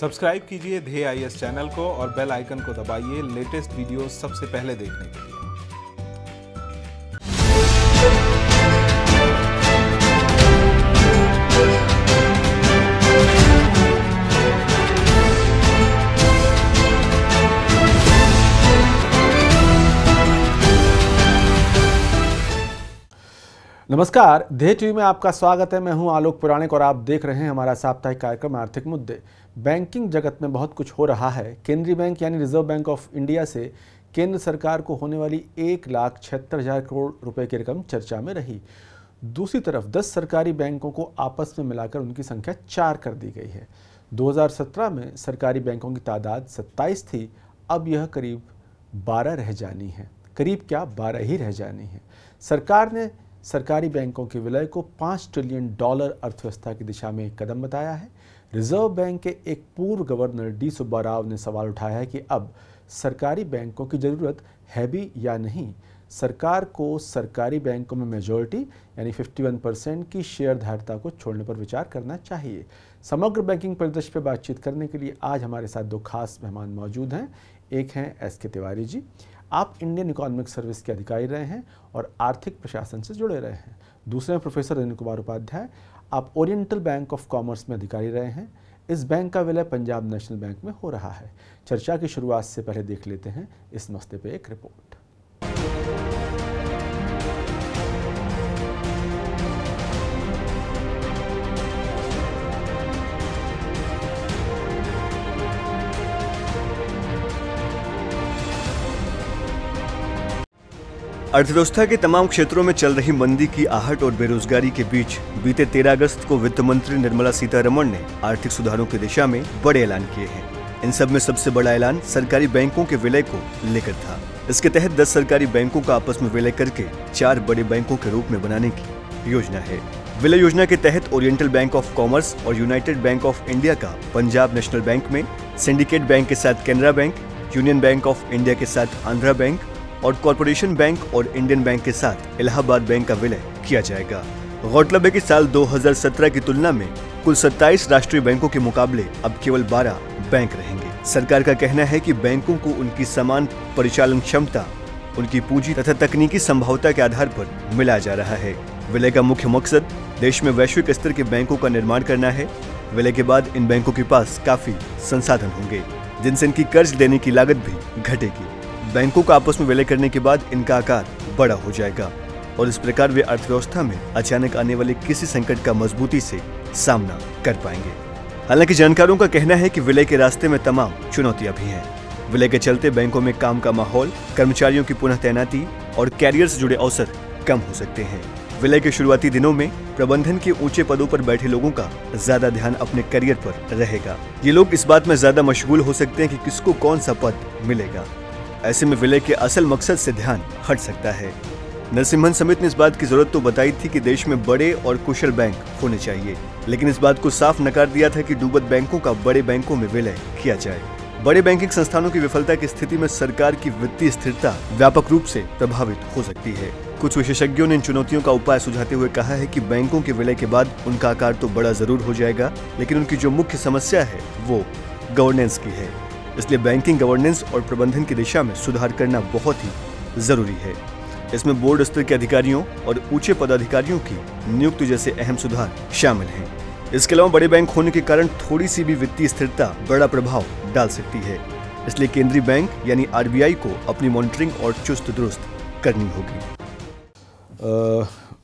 Subscribe कीजिए धे I S channel को और बेल आइकन को दबाइए लेटेस्ट वीडियो सबसे पहले देखने के लिए नमस्कार धे टीवी में आपका स्वागत है मैं हूं आलोक पुराणिक और आप देख रहे हैं हमारा साप्ताहिक कार्यक्रम आर्थिक मुद्दे बैंकिंग जगत में बहुत कुछ हो रहा है केंद्रीय बैंक यानी रिजर्व बैंक ऑफ इंडिया से केंद्र सरकार को होने वाली एक लाख छिहत्तर हज़ार करोड़ रुपए की रकम चर्चा में रही दूसरी तरफ दस सरकारी बैंकों को आपस में मिलाकर उनकी संख्या चार कर दी गई है 2017 में सरकारी बैंकों की तादाद 27 थी अब यह करीब 12 रह जानी है करीब क्या 12 ही रह जानी है सरकार ने सरकारी बैंकों के विलय को 5 ट्रिलियन डॉलर अर्थव्यवस्था की दिशा में एक कदम बताया है रिजर्व बैंक के एक पूर्व गवर्नर डी सुब्बा राव ने सवाल उठाया है कि अब सरकारी बैंकों की ज़रूरत है भी या नहीं सरकार को सरकारी बैंकों में मेजोरिटी यानी 51 परसेंट की शेयरधारिता को छोड़ने पर विचार करना चाहिए समग्र बैंकिंग परिदृश्य पर बातचीत करने के लिए आज हमारे साथ दो खास मेहमान मौजूद हैं एक हैं एस के तिवारी जी आप इंडियन इकोनॉमिक सर्विस के अधिकारी रहे हैं और आर्थिक प्रशासन से जुड़े रहे हैं दूसरे हैं प्रोफेसर अनिल कुमार उपाध्याय आप ओरिएंटल बैंक ऑफ कॉमर्स में अधिकारी रहे हैं इस बैंक का विलय पंजाब नेशनल बैंक में हो रहा है चर्चा की शुरुआत से पहले देख लेते हैं इस मसले पर एक रिपोर्ट अर्थव्यवस्था के तमाम क्षेत्रों में चल रही मंदी की आहट और बेरोजगारी के बीच बीते 13 अगस्त को वित्त मंत्री निर्मला सीतारमण ने आर्थिक सुधारों की दिशा में बड़े ऐलान किए हैं इन सब में सबसे बड़ा ऐलान सरकारी बैंकों के विलय को लेकर था इसके तहत 10 सरकारी बैंकों का आपस में विलय करके चार बड़े बैंकों के रूप में बनाने की योजना है विलय योजना के तहत ओरिएंटल बैंक ऑफ कॉमर्स और यूनाइटेड बैंक ऑफ इंडिया का पंजाब नेशनल बैंक में सिंडिकेट बैंक के साथ Canara Bank Union Bank of India के साथ आंध्रा बैंक और कॉरपोरेशन बैंक और इंडियन बैंक के साथ इलाहाबाद बैंक का विलय किया जाएगा गौरतलब है की साल 2017 की तुलना में कुल 27 राष्ट्रीय बैंकों के मुकाबले अब केवल 12 बैंक रहेंगे सरकार का कहना है कि बैंकों को उनकी समान परिचालन क्षमता उनकी पूंजी तथा तकनीकी संभावता के आधार पर मिला जा रहा है विलय का मुख्य मकसद देश में वैश्विक स्तर के बैंकों का निर्माण करना है विलय के बाद इन बैंकों के पास काफी संसाधन होंगे जिनसे इनकी कर्ज देने की लागत भी घटेगी बैंकों को आपस में विलय करने के बाद इनका आकार बड़ा हो जाएगा और इस प्रकार वे अर्थव्यवस्था में अचानक आने वाले किसी संकट का मजबूती से सामना कर पाएंगे हालांकि जानकारों का कहना है कि विलय के रास्ते में तमाम चुनौतियां भी हैं विलय के चलते बैंकों में काम का माहौल कर्मचारियों की पुनः तैनाती और कैरियर से जुड़े अवसर कम हो सकते हैं विलय के शुरुआती दिनों में प्रबंधन के ऊंचे पदों पर बैठे लोगों का ज्यादा ध्यान अपने करियर पर रहेगा ये लोग इस बात में ज्यादा मशगूल हो सकते हैं कि किसको कौन सा पद मिलेगा ऐसे में विलय के असल मकसद से ध्यान हट सकता है नरसिम्हन समिति ने इस बात की जरूरत तो बताई थी कि देश में बड़े और कुशल बैंक होने चाहिए लेकिन इस बात को साफ नकार दिया था कि डूबत बैंकों का बड़े बैंकों में विलय किया जाए बड़े बैंकिंग संस्थानों की विफलता की स्थिति में सरकार की वित्तीय स्थिरता व्यापक रूप से प्रभावित हो सकती है कुछ विशेषज्ञों ने इन चुनौतियों का उपाय सुझाते हुए कहा है कि बैंकों के विलय के बाद उनका आकार तो बड़ा जरूर हो जाएगा लेकिन उनकी जो मुख्य समस्या है वो गवर्नेंस की है इसलिए बैंकिंग गवर्नेंस और प्रबंधन की दिशा में सुधार करना बहुत ही जरूरी है इसमें बोर्ड स्तर के अधिकारियों और ऊंचे पदाधिकारियों की नियुक्ति जैसे अहम सुधार शामिल हैं इसके अलावा बड़े बैंक होने के कारण थोड़ी सी भी वित्तीय स्थिरता बड़ा प्रभाव डाल सकती है इसलिए केंद्रीय बैंक यानी आर को अपनी मॉनिटरिंग और चुस्त दुरुस्त करनी होगी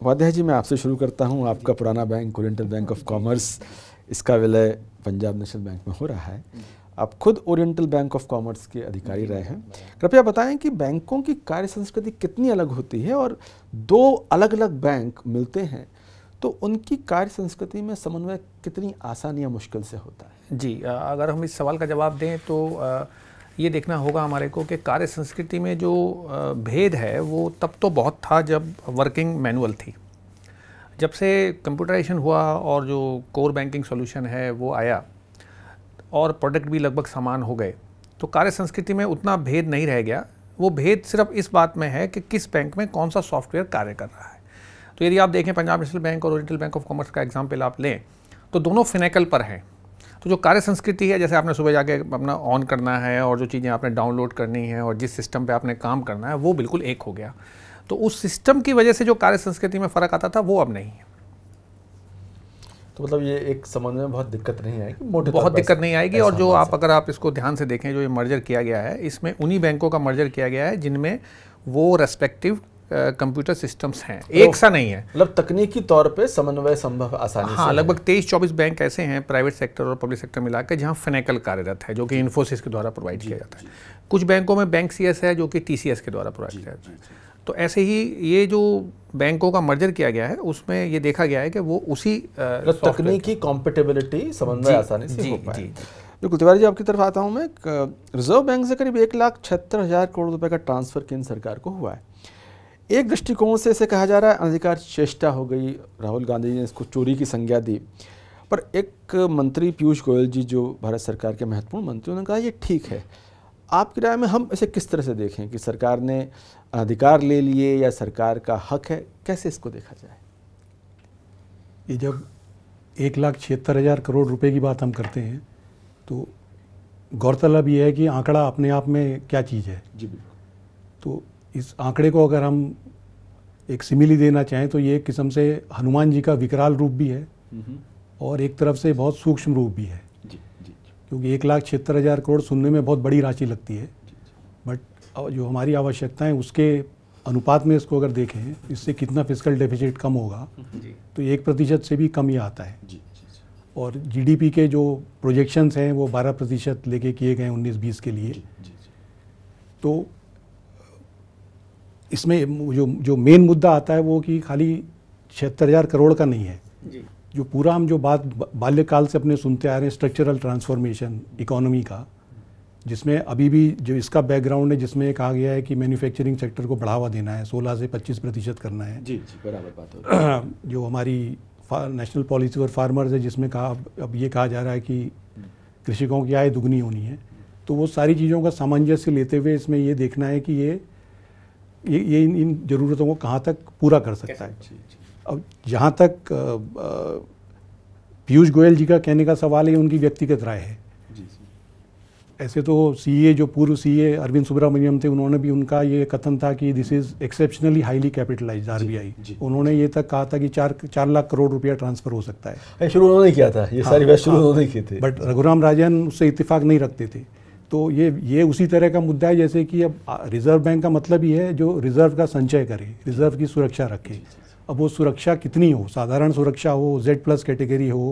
उपाध्याय जी मैं आपसे शुरू करता हूँ आपका पुराना bank Oriental bank of Commerce इसका विलय पंजाब नेशनल बैंक में हो रहा है आप खुद ओरिएंटल बैंक ऑफ कॉमर्स के अधिकारी रहे हैं कृपया बताएं कि बैंकों की कार्य संस्कृति कितनी अलग होती है और दो अलग अलग बैंक मिलते हैं तो उनकी कार्य संस्कृति में समन्वय कितनी आसान या मुश्किल से होता है जी अगर हम इस सवाल का जवाब दें तो ये देखना होगा हमारे को कि कार्य संस्कृति में जो भेद है वो तब तो बहुत था जब वर्किंग मैनुअल थी जब से कंप्यूटराइजेशन हुआ और जो कोर बैंकिंग सॉल्यूशन है वो आया और प्रोडक्ट भी लगभग समान हो गए तो कार्य संस्कृति में उतना भेद नहीं रह गया वो भेद सिर्फ इस बात में है कि किस बैंक में कौन सा सॉफ्टवेयर कार्य कर रहा है तो यदि आप देखें पंजाब नेशनल बैंक और ओरिएंटल बैंक ऑफ कॉमर्स का एग्जाम्पल आप लें तो दोनों फिनेकल पर हैं तो जो कार्य संस्कृति है जैसे आपने सुबह जाके अपना ऑन करना है और जो चीज़ें आपने डाउनलोड करनी है और जिस सिस्टम पे आपने काम करना है वो बिल्कुल एक हो गया तो उस सिस्टम की वजह से जो कार्य संस्कृति में फ़र्क आता था वो अब नहीं है तो मतलब ये एक समझ में बहुत दिक्कत नहीं आएगी बहुत दिक्कत नहीं आएगी और जो आप अगर आप इसको ध्यान से देखें जो ये मर्जर किया गया है इसमें उन्हीं बैंकों का मर्जर किया गया है जिनमें वो रेस्पेक्टिव कंप्यूटर सिस्टम्स हैं तो एक सा नहीं है मतलब तकनीकी तौर पे समन्वय संभव आसानी हाँ लगभग तेईस चौबीस बैंक ऐसे हैं प्राइवेट सेक्टर और पब्लिक सेक्टर मिलाकर जहाँ फेनेकल कार्यरत है जो कि इन्फोसिस के द्वारा प्रोवाइड किया जाता है कुछ बैंकों में बैंक सी है जो कि टी के द्वारा प्रोवाइड किया जाता है तो ऐसे ही ये जो बैंकों का मर्जर किया गया है उसमें ये देखा गया है कि वो उसी मतलब तकनीकी कॉम्पिटेबिलिटी में आसानी से हो पाए बिल्कुल तिवारी जी आपकी तरफ आता हूँ मैं रिजर्व बैंक से करीब एक लाख छहत्तर हज़ार करोड़ रुपए का ट्रांसफ़र केंद्र सरकार को हुआ है एक दृष्टिकोण से इसे कहा जा रहा है अनधिकार चेष्टा हो गई राहुल गांधी ने इसको चोरी की संज्ञा दी पर एक मंत्री पीयूष गोयल जी जो भारत सरकार के महत्वपूर्ण मंत्री उन्होंने कहा ये ठीक है आपकी राय में हम इसे किस तरह से देखें कि सरकार ने अधिकार ले लिए या सरकार का हक है कैसे इसको देखा जाए ये जब एक लाख छिहत्तर हज़ार करोड़ रुपए की बात हम करते हैं तो गौरतलब ये है कि आंकड़ा अपने आप में क्या चीज़ है जी तो इस आंकड़े को अगर हम एक सिमिली देना चाहें तो ये एक किस्म से हनुमान जी का विकराल रूप भी है और एक तरफ से बहुत सूक्ष्म रूप भी है जी, जी, जी। क्योंकि एक लाख छिहत्तर हज़ार करोड़ सुनने में बहुत बड़ी राशि लगती है जो हमारी आवश्यकताएं उसके अनुपात में इसको अगर देखें इससे कितना फिजिकल डेफिजिट कम होगा तो एक प्रतिशत से भी कम ही आता है जी, जी, जी। और जीडीपी के जो प्रोजेक्शंस हैं वो 12 प्रतिशत लेके किए गए उन्नीस 19-20 के लिए तो इसमें जो जो मेन मुद्दा आता है वो कि खाली छिहत्तर हज़ार करोड़ का नहीं है जो पूरा हम जो बात बाल्यकाल से अपने सुनते आ रहे हैं स्ट्रक्चरल ट्रांसफॉर्मेशन इकोनॉमी का जिसमें अभी भी जो इसका बैकग्राउंड है जिसमें कहा गया है कि मैन्युफैक्चरिंग सेक्टर को बढ़ावा देना है 16 से 25 प्रतिशत करना है जी जी बराबर बात हो जो हमारी नेशनल पॉलिसी फॉर फार्मर्स है जिसमें कहा अब ये कहा जा रहा है कि कृषकों की आय दुगनी होनी है तो वो सारी चीज़ों का सामंजस्य लेते हुए इसमें ये देखना है कि ये ये, ये इन इन ज़रूरतों को कहाँ तक पूरा कर सकता है अब जहाँ तक पीयूष गोयल जी का कहने का सवाल है उनकी व्यक्तिगत राय है ऐसे तो सीए जो पूर्व सीए अरविंद सुब्रमण्यम थे उन्होंने भी उनका ये कथन था कि this is exceptionally highly capitalize आई उन्होंने ये तक कहा था कि चार चार लाख करोड़ रुपया ट्रांसफर हो सकता है शुरू उन्होंने किया था ये हाँ, सारी बात शुरू हाँ। उन्होंने की थी बट रघुराम राजन उससे इतफाक नहीं रखते थे तो ये ये उसी तरह का मुद्दा है जैसे कि अब रिजर्व बैंक का मतलब ही है जो रिजर्व का संचय करे रिजर्व की सुरक्षा रखे अब वो सुरक्षा कितनी हो साधारण सुरक्षा हो जेड प्लस कैटेगरी हो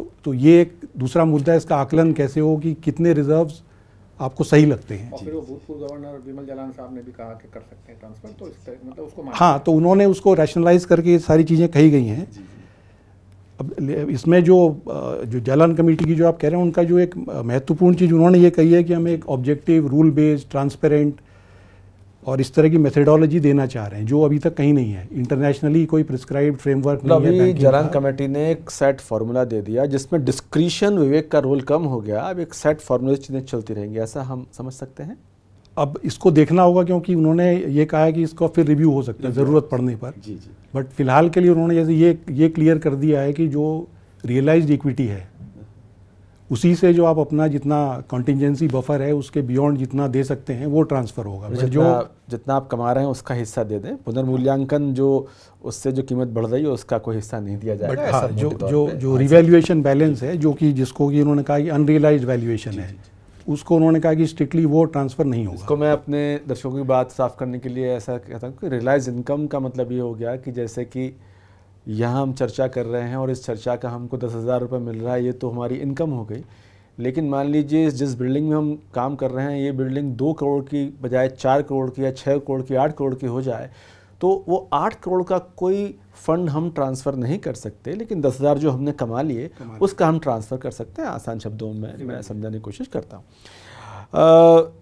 तो तो ये एक दूसरा मुद्दा है इसका आकलन कैसे हो कि कितने रिजर्व्स आपको सही लगते हैं और फिर वो भूतपूर्व गवर्नर विमल साहब ने भी कहा कि कर सकते हैं ट्रांसफर तो मतलब उसको हाँ तो उन्होंने उसको रैशनलाइज करके ये सारी चीज़ें कही गई हैं अब इसमें जो जो जलान कमेटी की जो आप कह रहे हैं उनका जो एक महत्वपूर्ण चीज़ उन्होंने ये कही है कि हमें एक ऑब्जेक्टिव रूल बेस्ड ट्रांसपेरेंट और इस तरह की मेथडोलॉजी देना चाह रहे हैं जो अभी तक कहीं नहीं है इंटरनेशनली कोई प्रिस्क्राइब मतलब फ्रेमवर्क नहीं अभी जरान कमेटी ने एक सेट फार्मूला दे दिया जिसमें डिस्क्रिशन विवेक का रोल कम हो गया अब एक सेट फार्मूला चीज़ें चलती रहेंगी ऐसा हम समझ सकते हैं अब इसको देखना होगा क्योंकि उन्होंने ये कहा है कि इसको फिर रिव्यू हो सकता है ज़रूरत पड़ने पर जी जी बट फिलहाल के लिए उन्होंने जैसे ये ये क्लियर कर दिया है कि जो रियलाइज इक्विटी है उसी से जो आप अपना जितना कॉन्टिजेंसी बफर है उसके बियॉन्ड जितना दे सकते हैं वो ट्रांसफ़र होगा मतलब जितना, जो जितना आप कमा रहे हैं उसका हिस्सा दे दें पुनर्मूल्यांकन जो उससे जो कीमत बढ़ रही है उसका कोई हिस्सा नहीं दिया जाएगा हाँ, जो जो जो रिवैल्यूएशन बैलेंस है जो कि जिसको कि उन्होंने कहा कि अनरियलाइज वैल्यूएशन है उसको उन्होंने कहा कि स्ट्रिक्टली वो ट्रांसफ़र नहीं होगा इसको मैं अपने दर्शकों की बात साफ करने के लिए ऐसा कहता हूँ कि रियलाइज इनकम का मतलब ये हो गया कि जैसे कि यहाँ हम चर्चा कर रहे हैं और इस चर्चा का हमको दस हज़ार रुपये मिल रहा है ये तो हमारी इनकम हो गई लेकिन मान लीजिए जिस बिल्डिंग में हम काम कर रहे हैं ये बिल्डिंग दो करोड़ की बजाय चार करोड़ की या छः करोड़ की आठ करोड़ की हो जाए तो वो आठ करोड़ का कोई फंड हम ट्रांसफ़र नहीं कर सकते लेकिन दस हज़ार जो हमने कमा लिए उसका हम ट्रांसफ़र कर सकते हैं आसान शब्दों में मैं समझाने की कोशिश करता हूँ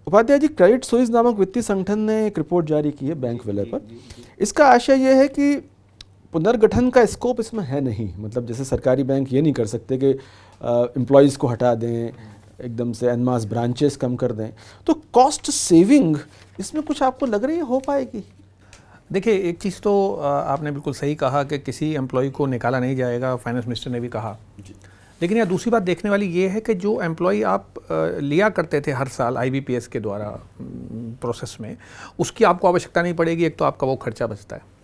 उपाध्याय जी क्रेडिट सोइस नामक वित्तीय संगठन ने एक रिपोर्ट जारी की है बैंक वेलर पर इसका आशय यह है कि पुनर्गठन का स्कोप इसमें है नहीं मतलब जैसे सरकारी बैंक ये नहीं कर सकते कि एम्प्लॉयज़ को हटा दें एकदम से अनमास ब्रांचेस कम कर दें तो कॉस्ट सेविंग इसमें कुछ आपको लग रही है हो पाएगी देखिए एक चीज़ तो आपने बिल्कुल सही कहा कि किसी एम्प्लॉय को निकाला नहीं जाएगा फाइनेंस मिनिस्टर ने भी कहा लेकिन यहाँ दूसरी बात देखने वाली ये है कि जो एम्प्लॉय आप लिया करते थे हर साल आईबीपीएस के द्वारा प्रोसेस में उसकी आपको आवश्यकता नहीं पड़ेगी एक तो आपका वो खर्चा बचता है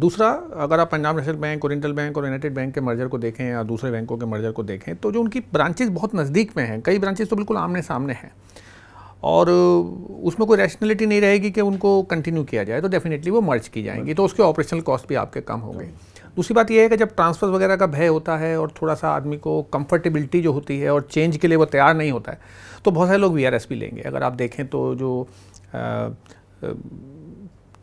दूसरा अगर आप पंजाब नेशनल बैंक और इंटल बैंक और यूनाइटेड बैंक के मर्जर को देखें या दूसरे बैंकों के मर्जर को देखें तो जो उनकी ब्रांचेज बहुत नज़दीक में हैं कई ब्रांचेज तो बिल्कुल आमने सामने हैं और उसमें कोई रैशनलिटी नहीं रहेगी कि उनको कंटिन्यू किया जाए तो डेफिनेटली वो मर्ज की जाएंगी तो उसके ऑपरेशनल कॉस्ट भी आपके कम होंगे दूसरी बात यह है कि जब ट्रांसफ़र वगैरह का भय होता है और थोड़ा सा आदमी को कंफर्टेबिलिटी जो होती है और चेंज के लिए वो तैयार नहीं होता है तो बहुत सारे लोग वी भी लेंगे अगर आप देखें तो जो आ, आ,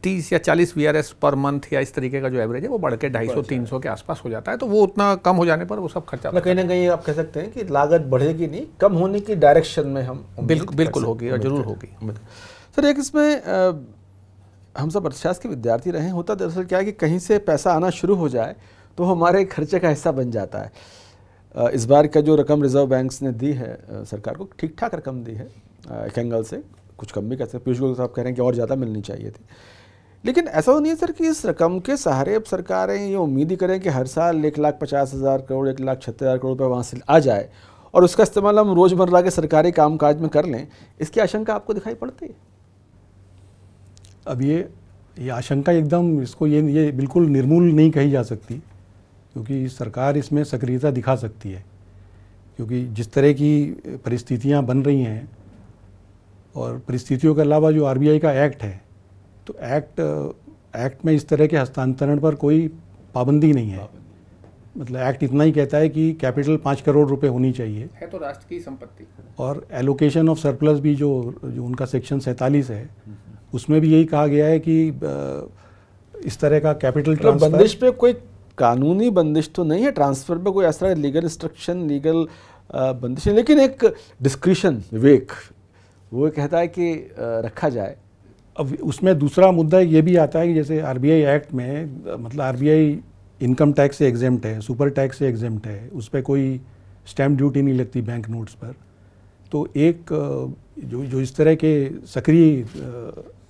तीस या चालीस वी पर मंथ या इस तरीके का जो एवरेज है वो बढ़ के ढाई सौ तीन सौ के आसपास हो जाता है तो वो उतना कम हो जाने पर वो सब खर्चा कहीं ना कहीं आप कह सकते हैं कि लागत बढ़ेगी नहीं कम होने की डायरेक्शन में हम बिल्कुल बिल्कुल होगी और जरूर होगी सर एक इसमें हम सब अर्थशास्त्र के विद्यार्थी रहे होता दरअसल क्या है कि कहीं से पैसा आना शुरू हो जाए तो हमारे खर्चे का हिस्सा बन जाता है इस बार का जो रकम रिजर्व बैंक ने दी है सरकार को ठीक ठाक रकम दी है एक एंगल से कुछ कम भी कर सकते पीयूष गोयल साहब कह रहे हैं कि और ज़्यादा मिलनी चाहिए थी लेकिन ऐसा तो नहीं है सर कि इस रकम के सहारे अब सरकारें ये उम्मीद ही करें कि हर साल एक लाख पचास हज़ार करोड़ एक लाख छत्तर हज़ार करोड़ रुपये वहाँ से आ जाए और उसका इस्तेमाल हम रोज़मर्रा के सरकारी कामकाज में कर लें इसकी आशंका आपको दिखाई पड़ती है अब ये ये आशंका एकदम इसको ये ये बिल्कुल निर्मूल नहीं कही जा सकती क्योंकि सरकार इसमें सक्रियता दिखा सकती है क्योंकि जिस तरह की परिस्थितियाँ बन रही हैं और परिस्थितियों के अलावा जो आरबीआई का एक्ट है तो एक्ट एक्ट में इस तरह के हस्तांतरण पर कोई पाबंदी नहीं है मतलब एक्ट इतना ही कहता है कि कैपिटल पाँच करोड़ रुपए होनी चाहिए है तो राष्ट्र की संपत्ति और एलोकेशन ऑफ सरप्लस भी जो जो उनका सेक्शन सैंतालीस है उसमें भी यही कहा गया है कि इस तरह का कैपिटल मतलब तो बंदिश पे कोई कानूनी बंदिश तो नहीं है ट्रांसफर पे कोई ऐसा लीगल इंस्ट्रक्शन लीगल बंदिश लेकिन एक डिस्क्रिशन विवेक वो कहता है कि रखा जाए अब उसमें दूसरा मुद्दा ये भी आता है कि जैसे आर एक्ट में मतलब आर इनकम टैक्स से एग्जेम्ट है सुपर टैक्स से एग्जेम्ट है उस पर कोई स्टैम्प ड्यूटी नहीं लगती बैंक नोट्स पर तो एक जो जो इस तरह के सक्रिय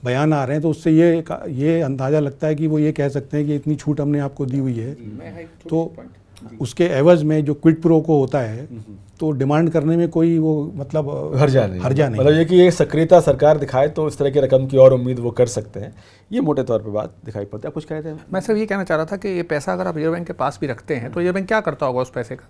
बयान आ रहे हैं तो उससे ये ये अंदाज़ा लगता है कि वो ये कह सकते हैं कि इतनी छूट हमने आपको दी हुई है तो उसके एवज में जो क्विट प्रो को होता है हम्म, हम्म। तो डिमांड करने में कोई वो मतलब हर्जा नहीं हर्जा नहीं मतलब ये कि ये सक्रियता सरकार दिखाए तो इस तरह की रकम की और उम्मीद वो कर सकते हैं ये मोटे तौर पर बात दिखाई पड़ती है कुछ कहते हैं मैं सर ये कहना चाह रहा था कि ये पैसा अगर आप रिजर्व बैंक के पास भी रखते हैं तो रिजर्व बैंक क्या करता होगा उस पैसे का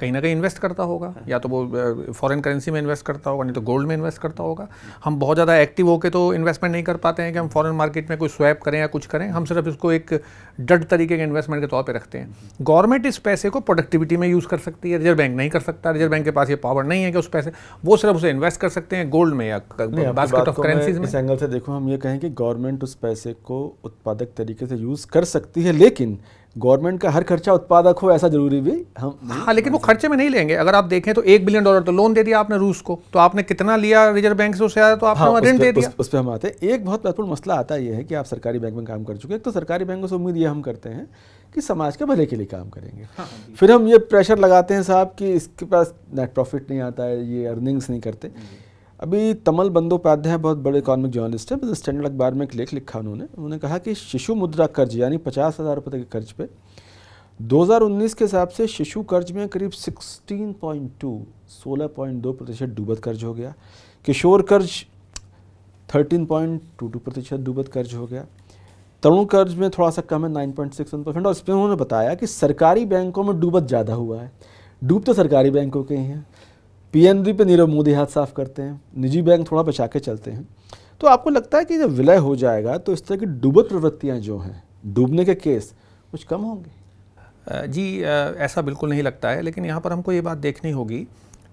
कहीं ना कहीं इन्वेस्ट करता होगा या तो वो फॉरेन करेंसी में इन्वेस्ट करता होगा नहीं तो गोल्ड में इन्वेस्ट करता होगा हम बहुत ज़्यादा एक्टिव होकर तो इन्वेस्टमेंट नहीं कर पाते हैं कि हम फॉरेन मार्केट में कोई स्वैप करें या कुछ करें हम सिर्फ इसको एक डट तरीके के इन्वेस्टमेंट के तौर पर रखते हैं गवर्नमेंट इस पैसे को प्रोडक्टिविटी में यूज़ कर सकती है रिजर्व बैंक नहीं कर सकता रिजर्व बैंक के पास ये पावर नहीं है कि उस पैसे वो सिर्फ उसे इन्वेस्ट कर सकते हैं गोल्ड में या बास्केट ऑफ करेंसीज में इस एंगल से देखो हम ये कहें कि गवर्नमेंट उस पैसे पैसे को उत्पादक तरीके से यूज़ कर सकती है लेकिन गवर्नमेंट का हर खर्चा उत्पादक हो ऐसा जरूरी भी हम हाँ लेकिन वो खर्चे में नहीं लेंगे अगर आप देखें तो एक बिलियन डॉलर तो लोन दे दिया आपने रूस को तो आपने कितना लिया रिजर्व बैंक से उससे आया तो आपने हाँ, ऋण दे दिया उस, उस पर हम आते हैं एक बहुत महत्वपूर्ण मसला आता यह है कि आप सरकारी बैंक में काम कर चुके हैं तो सरकारी बैंकों से उम्मीद ये हम करते हैं कि समाज के भले के लिए काम करेंगे हाँ, हाँ, फिर हम ये प्रेशर लगाते हैं साहब कि इसके पास नेट प्रॉफिट नहीं आता है ये अर्निंग्स नहीं करते अभी तमल बंदोपाध्याय बहुत बड़े इकोनॉमिक जर्नलिस्ट है स्टैंडर्ड अखबार में एक लेख लिखा उन्होंने उन्होंने कहा कि शिशु मुद्रा कर्ज यानी पचास हज़ार रुपये के कर्ज पे 2019 के हिसाब से शिशु कर्ज में करीब 16.2 16.2 प्रतिशत डूबत कर्ज हो गया किशोर कर्ज 13.22 प्रतिशत डूबत कर्ज हो गया तरुण कर्ज में थोड़ा सा कम है नाइन परसेंट और इसमें उन्होंने बताया कि सरकारी बैंकों में डूबत ज़्यादा हुआ है डूब तो सरकारी बैंकों के ही हैं पीएनबी पे नीरव मोदी हाथ साफ करते हैं निजी बैंक थोड़ा बचा के चलते हैं तो आपको लगता है कि जब विलय हो जाएगा तो इस तरह की डूबत प्रवृत्तियाँ जो हैं डूबने के केस कुछ कम होंगे जी ऐसा बिल्कुल नहीं लगता है लेकिन यहाँ पर हमको ये बात देखनी होगी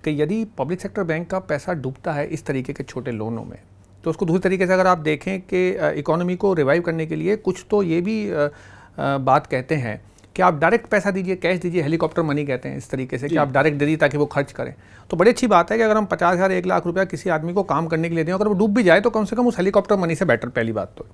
कि यदि पब्लिक सेक्टर बैंक का पैसा डूबता है इस तरीके के छोटे लोनों में तो उसको दूसरी तरीके से अगर आप देखें कि इकोनॉमी को रिवाइव करने के लिए कुछ तो ये भी बात कहते हैं कि आप डायरेक्ट पैसा दीजिए कैश दीजिए हेलीकॉप्टर मनी कहते हैं इस तरीके से कि आप डायरेक्ट दे दीजिए ताकि वो खर्च करें तो बड़ी अच्छी बात है कि अगर हम पचास हज़ार एक लाख रुपया किसी आदमी को काम करने के लिए दें अगर वो डूब भी जाए तो कम से कम उस हेलीकॉप्टर मनी से बेटर पहली बात तो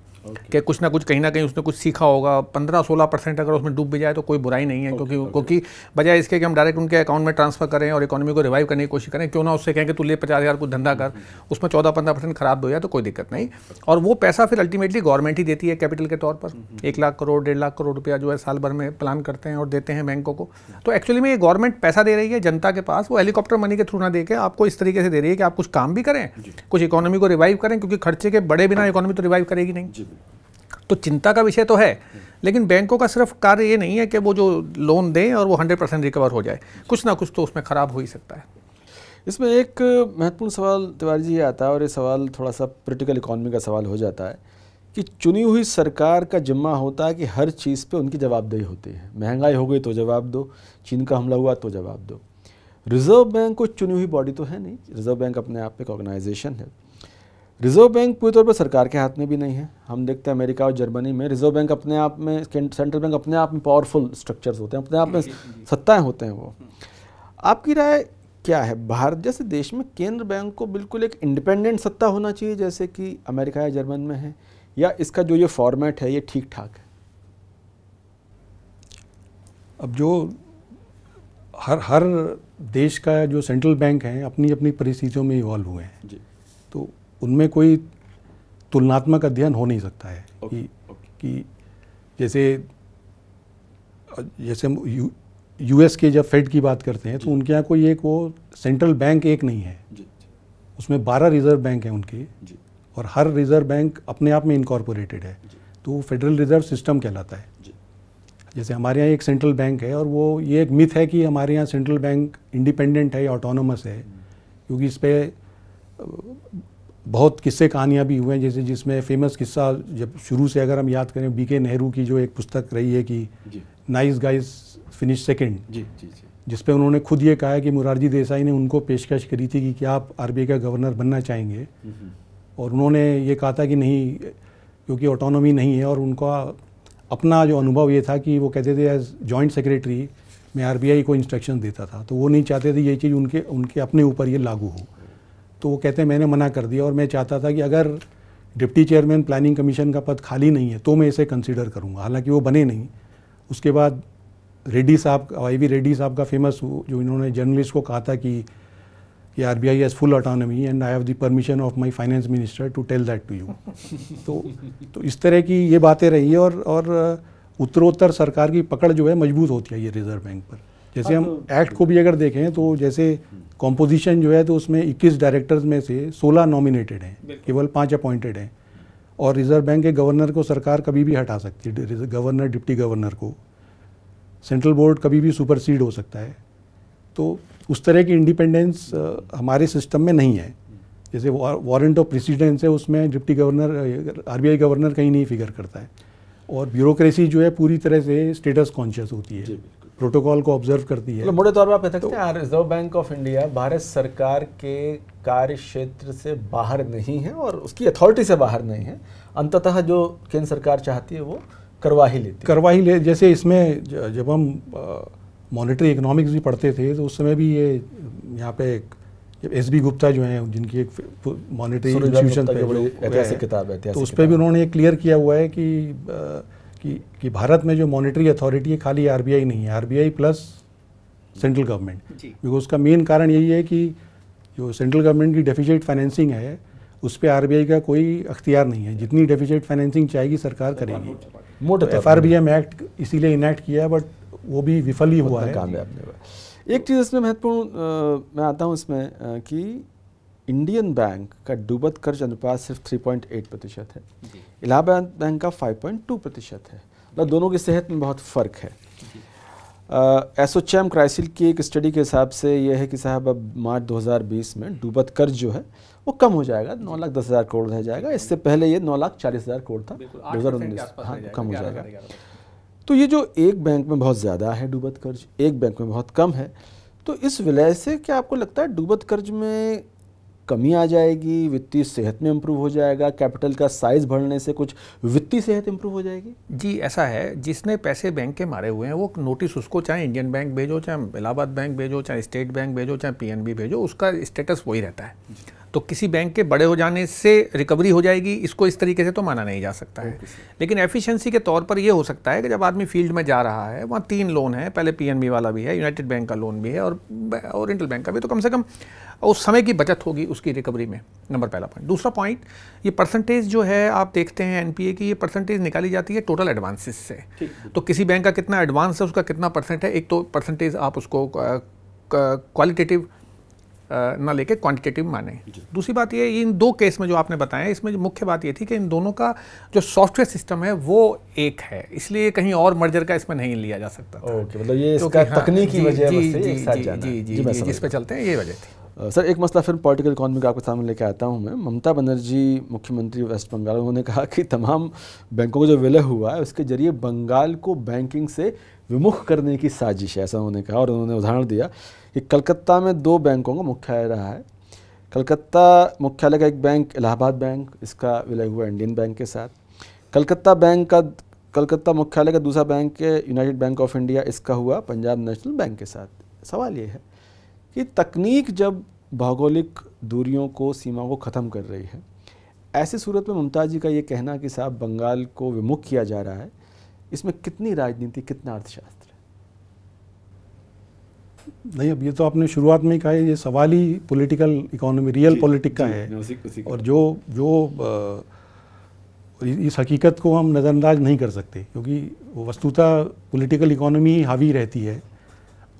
कि कुछ ना कुछ कहीं ना कहीं उसने कुछ सीखा होगा पंद्रह सोलह परसेंट अगर उसमें डूब भी जाए तो कोई बुराई नहीं है क्योंकि क्योंकि बजाय इसके कि हम डायरेक्ट उनके अकाउंट में ट्रांसफर करें और इकोनॉमी को रिवाइव करने की कोशिश करें क्यों ना उससे कहें कि तू ले पचास हज़ार कुछ धंधा कर उसमें चौदह पंद्रह परसेंट खराब हो जाए तो कोई दिक्कत नहीं और वो पैसा फिर अल्टीमेटली गवर्नमेंट ही देती है कैपिटल के तौर पर हम्म, हम्म। एक लाख करोड़ डेढ़ लाख करोड़ रुपया जो है साल भर में प्लान प्रदान करते हैं और देते हैं बैंकों को तो एक्चुअली में ये गवर्नमेंट पैसा दे रही है जनता के पास वो हेलीकॉप्टर मनी के थ्रू ना दे आपको इस तरीके से दे रही है कि आप कुछ काम भी करें कुछ इकोनॉमी को रिवाइव करें क्योंकि खर्चे के बड़े बिना इकोनॉमी हाँ। तो रिवाइव करेगी नहीं तो चिंता का विषय तो है हम्म। लेकिन बैंकों का सिर्फ कार्य ये नहीं है कि वो जो लोन दें और वो हंड्रेड रिकवर हो जाए कुछ ना कुछ तो उसमें ख़राब हो ही सकता है इसमें एक महत्वपूर्ण सवाल तिवारी जी आता है और ये सवाल थोड़ा सा पोलिटिकल इकोनॉमी का सवाल हो जाता है कि चुनी हुई सरकार का जिम्मा होता है कि हर चीज़ पे उनकी जवाबदेही होती है महंगाई हो गई तो जवाब दो चीन का हमला हुआ तो जवाब दो रिज़र्व बैंक को चुनी हुई बॉडी तो है नहीं रिज़र्व बैंक अपने आप एक ऑर्गेनाइजेशन है रिज़र्व बैंक पूरी तौर पर सरकार के हाथ में भी नहीं है हम देखते हैं अमेरिका और जर्मनी में रिज़र्व बैंक अपने आप में सेंट्रल बैंक अपने आप में पावरफुल स्ट्रक्चर्स होते हैं अपने आप में सत्ताएँ होते हैं वो हम्म। आपकी राय क्या है भारत जैसे देश में केंद्र बैंक को बिल्कुल एक इंडिपेंडेंट सत्ता होना चाहिए जैसे कि अमेरिका या जर्मन में है या इसका जो ये फॉर्मेट है ये ठीक ठाक है अब जो हर हर देश का जो सेंट्रल बैंक है अपनी अपनी परिस्थितियों में इवॉल्व हुए हैं जी तो उनमें कोई तुलनात्मक अध्ययन हो नहीं सकता है कि कि जैसे जैसे हम यू यूएस के जब फेड की बात करते हैं तो उनके यहाँ कोई एक वो सेंट्रल बैंक एक नहीं है जी, जी। उसमें बारह रिजर्व बैंक हैं उनके जी। और हर रिजर्व बैंक अपने आप में इनकॉर्पोरेटेड है तो वो फेडरल रिजर्व सिस्टम कहलाता है जैसे हमारे यहाँ एक सेंट्रल बैंक है और वो ये एक मिथ है कि हमारे यहाँ सेंट्रल बैंक इंडिपेंडेंट है या है हम्म। क्योंकि इस पर बहुत किस्से कहानियाँ भी हुए हैं जैसे जिसमें फेमस किस्सा जब शुरू से अगर हम याद करें बी के नेहरू की जो एक पुस्तक रही है कि नाइस गाइस फिनिश सेकेंड जी जी जी जिसपे उन्होंने खुद ये कहा है कि मुरारजी देसाई ने उनको पेशकश करी थी कि क्या आप आर का गवर्नर बनना चाहेंगे हम्म, हम्म। और उन्होंने ये कहा था कि नहीं क्योंकि ऑटोनॉमी नहीं है और उनका अपना जो अनुभव ये था कि वो कहते थे एज जॉइंट सेक्रेटरी मैं आर को इंस्ट्रक्शन देता था तो वो नहीं चाहते थे ये चीज़ उनके उनके अपने ऊपर ये लागू हो तो वो कहते हैं मैंने मना कर दिया और मैं चाहता था कि अगर डिप्टी चेयरमैन प्लानिंग कमीशन का पद खाली नहीं है तो मैं इसे कंसिडर करूँगा हालांकि वो बने नहीं उसके बाद रेड्डी साहब वाई वी रेड्डी साहब का फेमस जो इन्होंने जर्नलिस्ट को कहा था कि कि I has full autonomy and I have the permission of my finance minister to tell that to you तो तो इस तरह की ये बातें रही है और और उत्तरोत्तर सरकार की पकड़ जो है मजबूत होती है ये रिजर्व बैंक पर जैसे हम एक्ट हाँ, तो को भी अगर देखें तो जैसे कॉम्पोजिशन जो है तो उसमें 21 डायरेक्टर्स में से 16 नॉमिनेटेड हैं केवल पाँच अपॉइंटेड हैं और रिजर्व बैंक के गवर्नर को सरकार कभी भी हटा सकती है गवर्नर डिप्टी गवर्नर को सेंट्रल बोर्ड कभी भी सुपरसीड हो सकता है तो उस तरह की इंडिपेंडेंस हमारे सिस्टम में नहीं है जैसे वारंट ऑफ प्रेसिडेंस है उसमें डिप्टी गवर्नर आरबीआई गवर्नर कहीं नहीं फिगर करता है और ब्यूरोक्रेसी जो है पूरी तरह से स्टेटस कॉन्शियस होती है प्रोटोकॉल को ऑब्जर्व करती है मतलब मोटे तौर पर आप कह सकते तो हैं Reserve Bank of India Bharat सरकार के कार्य क्षेत्र से बाहर नहीं है और उसकी अथॉरिटी से बाहर नहीं है अंततः जो केंद्र सरकार चाहती है वो करवा ही लेती करवा ही ले जैसे इसमें जब हम मॉनिटरी इकोनॉमिक्स भी पढ़ते थे तो उस समय भी ये यहाँ पे एस बी गुप्ता जो हैं जिनकी एक मॉनिटरी इंस्टीट्यूशन पे किताब है तो उस पर भी उन्होंने क्लियर किया हुआ है कि कि, कि भारत में जो मॉनिटरी अथॉरिटी है खाली आरबीआई नहीं है RBI plus central government because उसका मेन कारण यही है कि जो सेंट्रल गवर्नमेंट की डेफिजिट फाइनेंसिंग है उस पर आर का कोई अख्तियार नहीं है जितनी डेफिजिट फाइनेंसिंग चाहेगी सरकार करेगी F R B M act इसीलिए इनैक्ट किया बट वो भी विफल ही हुआ है कामयाब नहीं हुआ एक चीज़ इसमें महत्वपूर्ण मैं आता हूँ इसमें कि इंडियन बैंक का डूबत कर्ज अनुपात सिर्फ 3.8 प्रतिशत है इलाहाबाद बैंक का 5.2 प्रतिशत है मतलब दोनों की सेहत में बहुत फ़र्क है एसोचैम क्राइसिल की एक स्टडी के हिसाब से यह है कि साहब अब मार्च 2020 में डूबत कर्ज जो है वो कम हो जाएगा नौ लाख दस हज़ार करोड़ रह जाएगा इससे पहले ये नौ लाख चालीस हज़ार करोड़ था दो हज़ार उन्नीस हाँ तो कम हो जाएगा तो ये जो एक बैंक में बहुत ज़्यादा है डूबत कर्ज एक बैंक में बहुत कम है तो इस विलय से क्या आपको लगता है डूबत कर्ज में कमी आ जाएगी वित्तीय सेहत में इम्प्रूव हो जाएगा कैपिटल का साइज बढ़ने से कुछ वित्तीय सेहत इम्प्रूव हो जाएगी जी ऐसा है जिसने पैसे बैंक के मारे हुए हैं वो नोटिस उसको चाहे इंडियन बैंक भेजो चाहे इलाहाबाद बैंक भेजो चाहे स्टेट बैंक भेजो चाहे पीएनबी भेजो उसका स्टेटस वही रहता है तो किसी बैंक के बड़े हो जाने से रिकवरी हो जाएगी इसको इस तरीके से तो माना नहीं जा सकता है लेकिन एफिशिएंसी के तौर पर यह हो सकता है कि जब आदमी फील्ड में जा रहा है वहाँ तीन लोन है पहले पी वाला भी है यूनाइटेड बैंक का लोन भी है और ओरिएंटल बैंक का भी तो कम से कम उस समय की बचत होगी उसकी रिकवरी में नंबर पहला पॉइंट दूसरा पॉइंट ये परसेंटेज जो है आप देखते हैं एनपीए की ये परसेंटेज निकाली जाती है टोटल एडवांसेस से तो किसी बैंक का कितना एडवांस है उसका कितना परसेंट है एक तो परसेंटेज आप उसको क्वालिटेटिव uh, ना लेके क्वांटिटेटिव माने दूसरी बात ये इन दो केस में जो आपने बताया इसमें मुख्य बात ये थी कि इन दोनों का जो सॉफ्टवेयर सिस्टम है वो एक है इसलिए कहीं और मर्जर का इसमें नहीं लिया जा सकता ओके मतलब ये इसका हाँ, तकनीकी वजह जी जी जी जिस पे चलते हैं ये वजह थी सर एक मसला फिर पॉलिटिकल इकानमी का आपके सामने लेके आता हूँ मैं ममता बनर्जी मुख्यमंत्री वेस्ट बंगाल उन्होंने कहा कि तमाम बैंकों का जो विलय हुआ है उसके जरिए बंगाल को बैंकिंग से विमुख करने की साजिश है ऐसा उन्होंने कहा और उन्होंने उदाहरण दिया कि कलकत्ता में दो बैंकों का मुख्यालय रहा है कलकत्ता मुख्यालय का एक बैंक इलाहाबाद बैंक इसका विलय हुआ इंडियन बैंक के साथ कलकत्ता बैंक का कलकत्ता मुख्यालय का दूसरा bank United Bank of India इसका हुआ पंजाब नेशनल बैंक के साथ सवाल ये है कि तकनीक जब भौगोलिक दूरियों को सीमा को ख़त्म कर रही है ऐसी सूरत में मुमताज़ जी का ये कहना कि साहब बंगाल को विमुख किया जा रहा है इसमें कितनी राजनीति कितना अर्थशास्त्र नहीं अब ये तो आपने शुरुआत में ही कहा ये सवाल ही पॉलिटिकल इकोनॉमी रियल पॉलिटिक का है उसी, उसी और जो जो आ, इस हकीकत को हम नज़रअंदाज नहीं कर सकते क्योंकि वस्तुतः पॉलिटिकल इकोनॉमी हावी रहती है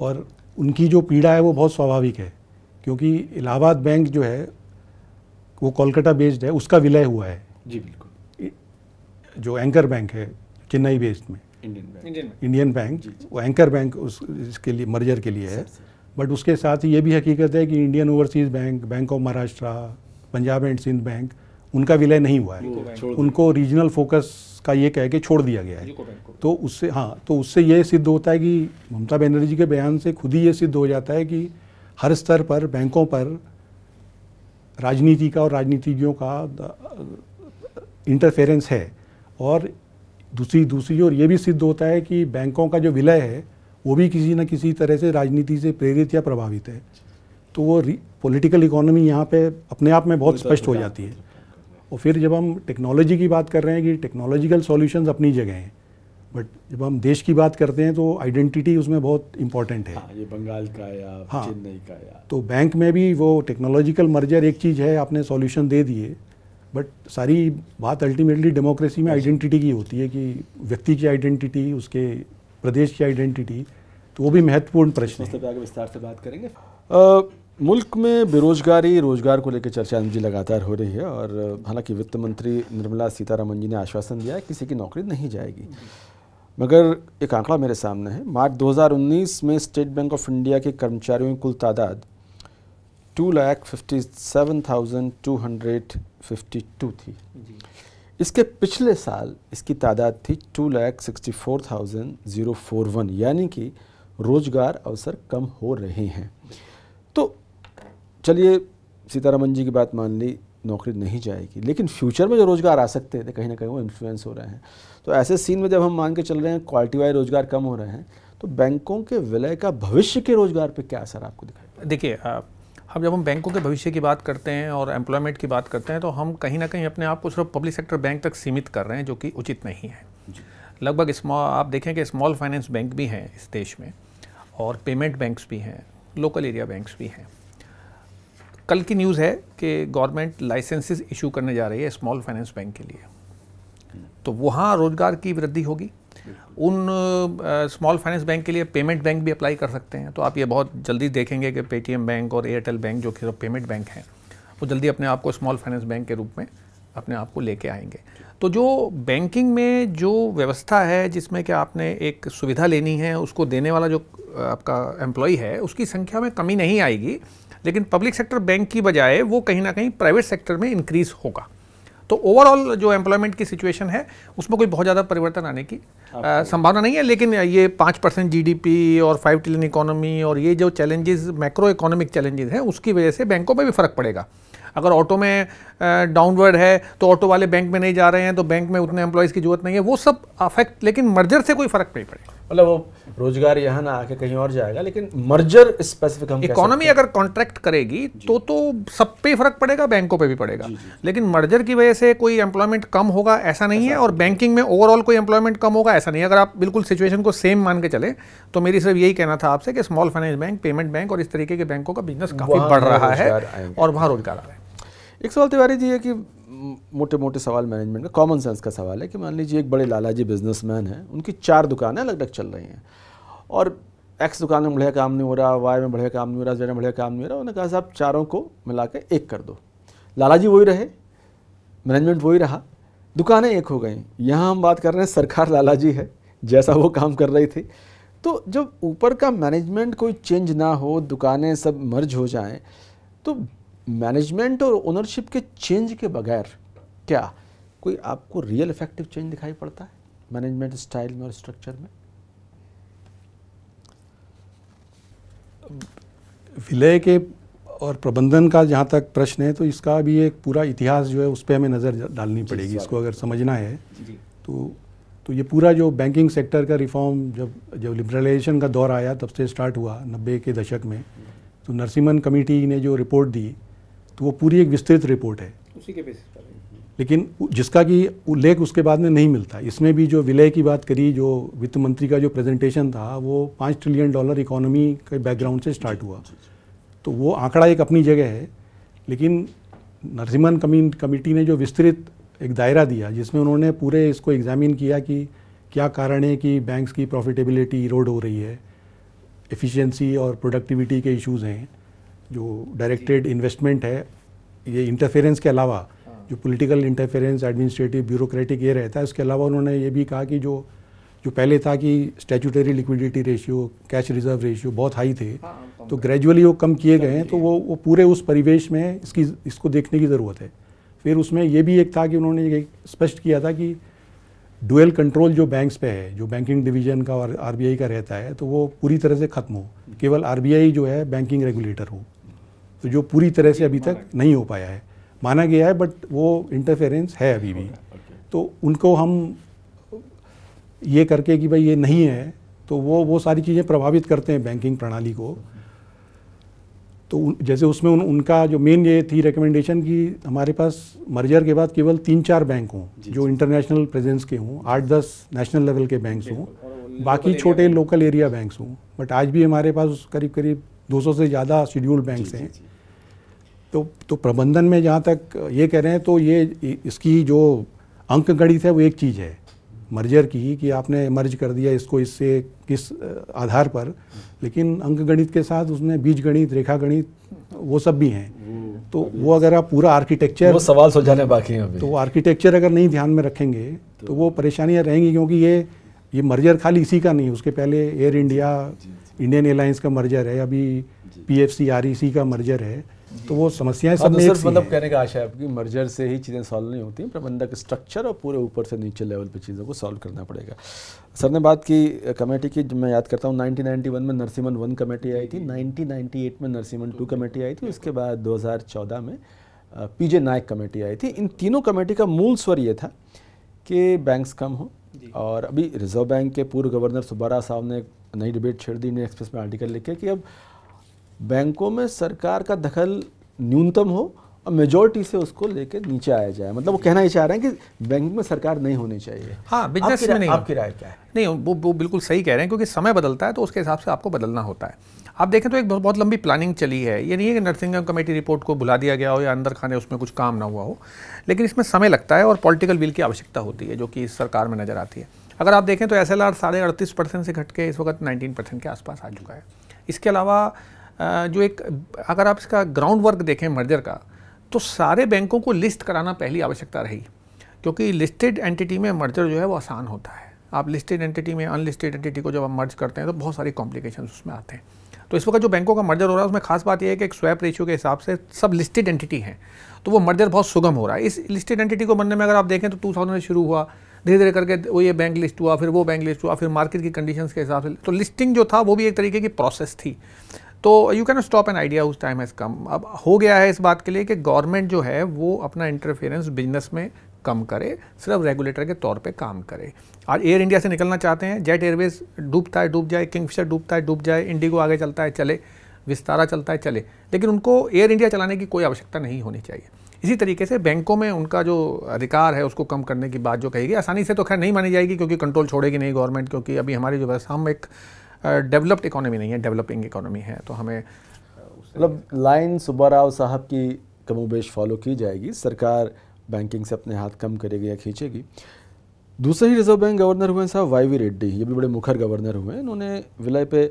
और उनकी जो पीड़ा है वो बहुत स्वाभाविक है क्योंकि इलाहाबाद बैंक जो है वो कोलकाता बेस्ड है उसका विलय हुआ है जी बिल्कुल जो एंकर बैंक है चेन्नई बेस्ड में इंडियन बैंक वो एंकर बैंक उस इसके लिए मर्जर के लिए है बट उसके साथ ही ये भी हकीकत है कि Indian Overseas Bank Bank of Maharashtra Punjab and Sind Bank उनका विलय नहीं हुआ है उनको रीजनल फोकस का ये कह के छोड़ दिया गया है तो उससे हाँ तो उससे ये सिद्ध होता है कि ममता बनर्जी के बयान से खुद ही ये सिद्ध हो जाता है कि हर स्तर पर बैंकों पर राजनीति का और राजनीतिज्ञों का इंटरफेरेंस है और दूसरी दूसरी और ये भी सिद्ध होता है कि बैंकों का जो विलय है वो भी किसी न किसी तरह से राजनीति से प्रेरित या प्रभावित है तो वो पॉलिटिकल इकोनॉमी यहाँ पे अपने आप में बहुत तो स्पष्ट हो जाती है और फिर जब हम टेक्नोलॉजी की बात कर रहे हैं कि टेक्नोलॉजिकल सॉल्यूशंस अपनी जगह हैं बट जब हम देश की बात करते हैं तो आइडेंटिटी उसमें बहुत इंपॉर्टेंट है हाँ, ये बंगाल का या हाँ, चेन्नई का या तो बैंक में भी वो टेक्नोलॉजिकल मर्जर एक चीज़ है आपने सॉल्यूशन दे दिए बट सारी बात अल्टीमेटली डेमोक्रेसी में आइडेंटिटी की होती है कि व्यक्ति की आइडेंटिटी उसके प्रदेश की आइडेंटिटी तो वो भी महत्वपूर्ण प्रश्न है आगे विस्तार से बात करेंगे मुल्क में बेरोजगारी रोजगार को लेकर चर्चा जी लगातार हो रही है और हालांकि वित्त मंत्री निर्मला सीतारामन जी ने आश्वासन दिया है किसी की नौकरी नहीं जाएगी मगर एक आंकड़ा मेरे सामने है मार्च 2019 में स्टेट बैंक ऑफ इंडिया के कर्मचारियों की कुल तादाद two lakh fifty seven thousand two hundred fifty two थी इसके पिछले साल इसकी तादाद थी two lakh sixty four thousand zero four one यानी कि रोज़गार अवसर कम हो रहे हैं तो चलिए सीतारामन जी की बात मान ली नौकरी नहीं जाएगी लेकिन फ्यूचर में जो रोज़गार आ सकते थे कहीं ना कहीं वो इन्फ्लुएंस हो रहे हैं तो ऐसे सीन में जब हम मान के चल रहे हैं क्वालिटी वाइज रोज़गार कम हो रहे हैं तो बैंकों के विलय का भविष्य के रोज़गार पर क्या असर आपको दिखाई देखिए हम जब हम बैंकों के भविष्य की बात करते हैं और एम्प्लॉयमेंट की बात करते हैं तो हम कहीं ना कहीं अपने आप को सिर्फ पब्लिक सेक्टर बैंक तक सीमित कर रहे हैं जो कि उचित नहीं है लगभग स्मॉल आप देखें कि स्मॉल फाइनेंस बैंक भी हैं इस देश में और पेमेंट बैंक्स भी हैं लोकल एरिया बैंक्स भी हैं कल की न्यूज़ है कि गवर्नमेंट लाइसेंसेस इशू करने जा रही है स्मॉल फाइनेंस बैंक के लिए तो वहाँ रोज़गार की वृद्धि होगी उन स्मॉल फाइनेंस बैंक के लिए पेमेंट बैंक भी अप्लाई कर सकते हैं तो आप ये बहुत जल्दी देखेंगे कि पेटीएम बैंक और एयरटेल बैंक जो कि पेमेंट बैंक हैं वो जल्दी अपने आप को स्मॉल फाइनेंस बैंक के रूप में अपने आप को लेके आएंगे तो जो बैंकिंग में जो व्यवस्था है जिसमें कि आपने एक सुविधा लेनी है उसको देने वाला जो आपका एम्प्लॉय है उसकी संख्या में कमी नहीं आएगी लेकिन पब्लिक सेक्टर बैंक की बजाय वो कहीं ना कहीं प्राइवेट सेक्टर में इंक्रीज़ होगा तो ओवरऑल जो एम्प्लॉयमेंट की सिचुएशन है उसमें कोई बहुत ज़्यादा परिवर्तन आने की संभावना नहीं है लेकिन ये पाँच परसेंट जी और फाइव ट्रिलियन इकोनॉमी और ये जो चैलेंजेस मैक्रो इकोनॉमिक चैलेंजेस हैं उसकी वजह से बैंकों पर भी फ़र्क पड़ेगा अगर ऑटो में डाउनवर्ड है तो ऑटो वाले बैंक में नहीं जा रहे हैं तो बैंक में उतने एम्प्लॉयज़ की जरूरत नहीं है वो सब अफेक्ट लेकिन मर्जर से कोई फ़र्क नहीं पड़ेगा मतलब वो रोजगार यहाँ ना आके कहीं और जाएगा लेकिन मर्जर स्पेसिफिक हम इकोनॉमी अगर कॉन्ट्रैक्ट करेगी तो तो सब पे फर्क पड़ेगा बैंकों पे भी पड़ेगा जी, जी। लेकिन मर्जर की वजह से कोई एम्प्लॉयमेंट कम होगा ऐसा नहीं है और बैंकिंग में ओवरऑल कोई एम्प्लॉयमेंट कम होगा ऐसा नहीं अगर आप बिल्कुल सिचुएशन को सेम मान के चले तो मेरी सिर्फ यही कहना था आपसे कि small finance bank payment bank और इस तरीके के बैंकों का बिजनेस काफ़ी बढ़ रहा है और वहाँ रोजगार आ रहा है एक सवाल तिवारी जी है कि मोटे मोटे सवाल मैनेजमेंट का कॉमन सेंस का सवाल है कि मान लीजिए एक बड़े लालाजी बिजनेसमैन हैं उनकी चार दुकानें अलग अलग चल रही हैं और एक्स दुकान में बढ़िया काम नहीं हो रहा वाई में बढ़िया काम नहीं हो रहा जेड में बढ़िया काम नहीं हो रहा उन्होंने कहा साहब चारों को मिला के एक कर दो लालाजी वही रहे मैनेजमेंट वही रहा दुकानें एक हो गई यहाँ हम बात कर रहे हैं सरकार लाला जी है जैसा वो काम कर रही थी तो जब ऊपर का मैनेजमेंट कोई चेंज ना हो दुकानें सब मर्ज हो जाएं तो मैनेजमेंट और ओनरशिप के चेंज के बगैर क्या कोई आपको रियल इफेक्टिव चेंज दिखाई पड़ता है मैनेजमेंट स्टाइल में और स्ट्रक्चर में विलय के और प्रबंधन का जहाँ तक प्रश्न है तो इसका भी एक पूरा इतिहास जो है उस पर हमें नज़र डालनी पड़ेगी इसको अगर समझना है तो तो ये पूरा जो बैंकिंग सेक्टर का रिफॉर्म जब जब लिबरलाइजेशन का दौर आया तब से स्टार्ट हुआ नब्बे के दशक में तो नरसिम्हन कमेटी ने जो रिपोर्ट दी तो वो पूरी एक विस्तृत रिपोर्ट है उसी के लेकिन जिसका कि उल्लेख उसके बाद में नहीं मिलता इसमें भी जो विलय की बात करी जो वित्त मंत्री का जो प्रेजेंटेशन था वो पाँच ट्रिलियन डॉलर इकोनॉमी के बैकग्राउंड से स्टार्ट हुआ तो वो आंकड़ा एक अपनी जगह है लेकिन नरसिम्हन कमीन कमेटी ने जो विस्तृत एक दायरा दिया जिसमें उन्होंने पूरे इसको एग्जामिन किया कि क्या कारण है कि बैंक्स की प्रॉफिटेबिलिटी इरोड हो रही है एफिशिएंसी और प्रोडक्टिविटी के इश्यूज हैं जो डायरेक्टेड इन्वेस्टमेंट है ये इंटरफेरेंस के अलावा हाँ। जो पॉलिटिकल इंटरफेरेंस एडमिनिस्ट्रेटिव ब्यूरोक्रेटिक ये रहता है उसके अलावा उन्होंने ये भी कहा कि जो जो पहले था कि statutory liquidity ratio cash reserve ratio बहुत हाई थे हाँ, तो ग्रेजुअली वो कम किए गए हैं तो वो वो पूरे उस परिवेश में इसकी इसको देखने की ज़रूरत है फिर उसमें ये भी एक था कि उन्होंने स्पष्ट किया था कि डुअल कंट्रोल जो बैंक्स पे है जो बैंकिंग डिवीजन का और आर का रहता है तो वो पूरी तरह से ख़त्म हो केवल आर जो है बैंकिंग रेगुलेटर हो तो जो पूरी तरह से अभी तक नहीं हो पाया है माना गया है बट वो इंटरफेरेंस है अभी भी तो उनको हम ये करके कि भाई ये नहीं है तो वो वो सारी चीज़ें प्रभावित करते हैं बैंकिंग प्रणाली को तो जैसे उसमें उन, उनका जो मेन ये थी रिकमेंडेशन कि हमारे पास मर्जर के बाद केवल तीन चार बैंक हों जो इंटरनेशनल प्रेजेंस के हों आठ दस नेशनल लेवल के बैंक्स हों बाकी छोटे लोकल एरिया बैंक्स हों बट आज भी हमारे पास करीब करीब 200 से ज़्यादा शेड्यूल बैंक्स हैं तो तो प्रबंधन में जहाँ तक ये कह रहे हैं तो ये इसकी जो अंक गणित है वो एक चीज़ है मर्जर की कि आपने मर्ज कर दिया इसको इससे किस आधार पर लेकिन अंक गणित के साथ उसने बीज गणित रेखा गणित वो सब भी हैं तो हम्म। वो अगर आप पूरा आर्किटेक्चर वो सवाल सुलझाने बाकी हैं तो आर्किटेक्चर अगर नहीं ध्यान में रखेंगे तो, तो वो परेशानियाँ रहेंगी क्योंकि ये ये मर्जर खाली इसी का नहीं उसके पहले एयर इंडिया इंडियन एयरलाइंस का मर्जर है अभी P F C R E C का मर्जर है तो वो समस्याएं हाँ, तो सब में मतलब कहने का आशा है आपकी मर्जर से ही चीज़ें सॉल्व नहीं होती प्रबंधक स्ट्रक्चर और पूरे ऊपर से नीचे लेवल पे चीज़ों को सॉल्व करना पड़ेगा सर ने बात की कमेटी की मैं याद करता हूँ 1991 में नरसिम्हन वन कमेटी आई थी 1998 में नरसिम्हन टू कमेटी आई थी उसके बाद 2014 में जे नायक कमेटी आई थी इन तीनों कमेटी का मूल स्वर ये था कि बैंक्स कम हों और अभी रिजर्व बैंक के पूर्व गवर्नर सुब्बारा साहब ने नई डिबेट छेड़ दी ने एक्सप्रेस में आर्टिकल लिखे कि अब बैंकों में सरकार का दखल न्यूनतम हो और मेजोरिटी से उसको लेकर नीचे आया जाए मतलब वो कहना ही चाह रहे हैं कि बैंक में सरकार नहीं होनी चाहिए हाँ बिजनेस में नहीं आपकी राय क्या है नहीं वो वो बिल्कुल सही कह रहे हैं क्योंकि समय बदलता है तो उसके हिसाब से आपको बदलना होता है आप देखें तो एक बहुत, लंबी प्लानिंग चली है ये नहीं है कि होम कमेटी रिपोर्ट को भुला दिया गया हो या अंदर खाने उसमें कुछ काम ना हुआ हो लेकिन इसमें समय लगता है और पॉलिटिकल विल की आवश्यकता होती है जो कि इस सरकार में नज़र आती है अगर आप देखें तो एस एल आर साढ़े अड़तीस परसेंट से घट के इस वक्त नाइनटीन परसेंट के आसपास आ चुका है इसके अलावा जो एक अगर आप इसका ग्राउंड वर्क देखें मर्जर का तो सारे बैंकों को लिस्ट कराना पहली आवश्यकता रही क्योंकि लिस्टेड एंटिटी में मर्जर जो है वो आसान होता है आप लिस्टेड एंटिटी में अनलिस्टेड एंटिटी को जब आप मर्ज करते हैं तो बहुत सारी कॉम्प्लिकेशन उसमें आते हैं तो इस वक्त जो बैंकों का मर्जर हो रहा है उसमें खास बात यह है कि एक स्वैप रेशियो के हिसाब से सब लिस्टेड एंटिटी हैं तो वो मर्जर बहुत सुगम हो रहा है इस लिस्टेड एंटिटी को बनने में अगर आप देखें तो टू थाउजेंड में शुरू हुआ धीरे धीरे करके वो ये बैंक लिस्ट हुआ फिर वो बैंक लिस्ट हुआ फिर मार्केट की कंडीशंस के हिसाब से तो लिस्टिंग जो था वो भी एक तरीके की प्रोसेस थी तो you can stop an idea उस टाइम हैज़ कम अब हो गया है इस बात के लिए कि गवर्नमेंट जो है वो अपना इंटरफेरेंस बिजनेस में कम करे सिर्फ रेगुलेटर के तौर पे काम करे आज एयर इंडिया से निकलना चाहते हैं जेट एयरवेज डूबता है डूब जाए किंगफिशर डूबता है डूब जाए इंडिगो आगे चलता है चले विस्तारा चलता है चले लेकिन उनको एयर इंडिया चलाने की कोई आवश्यकता नहीं होनी चाहिए इसी तरीके से बैंकों में उनका जो अधिकार है उसको कम करने की बात जो कही गई आसानी से तो खैर नहीं मानी जाएगी क्योंकि कंट्रोल छोड़ेगी नहीं गवर्नमेंट क्योंकि अभी हमारी जो व्यवस्था हम एक डेवलप्ड इकोनॉमी नहीं है डेवलपिंग इकोनॉमी है तो हमें मतलब लाइन राव साहब की कमोबेश फॉलो की जाएगी सरकार बैंकिंग से अपने हाथ कम करेगी या खींचेगी दूसरे ही रिजर्व बैंक गवर्नर हुए साहब वाई वी रेड्डी ये भी बड़े मुखर गवर्नर हुए हैं इन्होंने विलय पे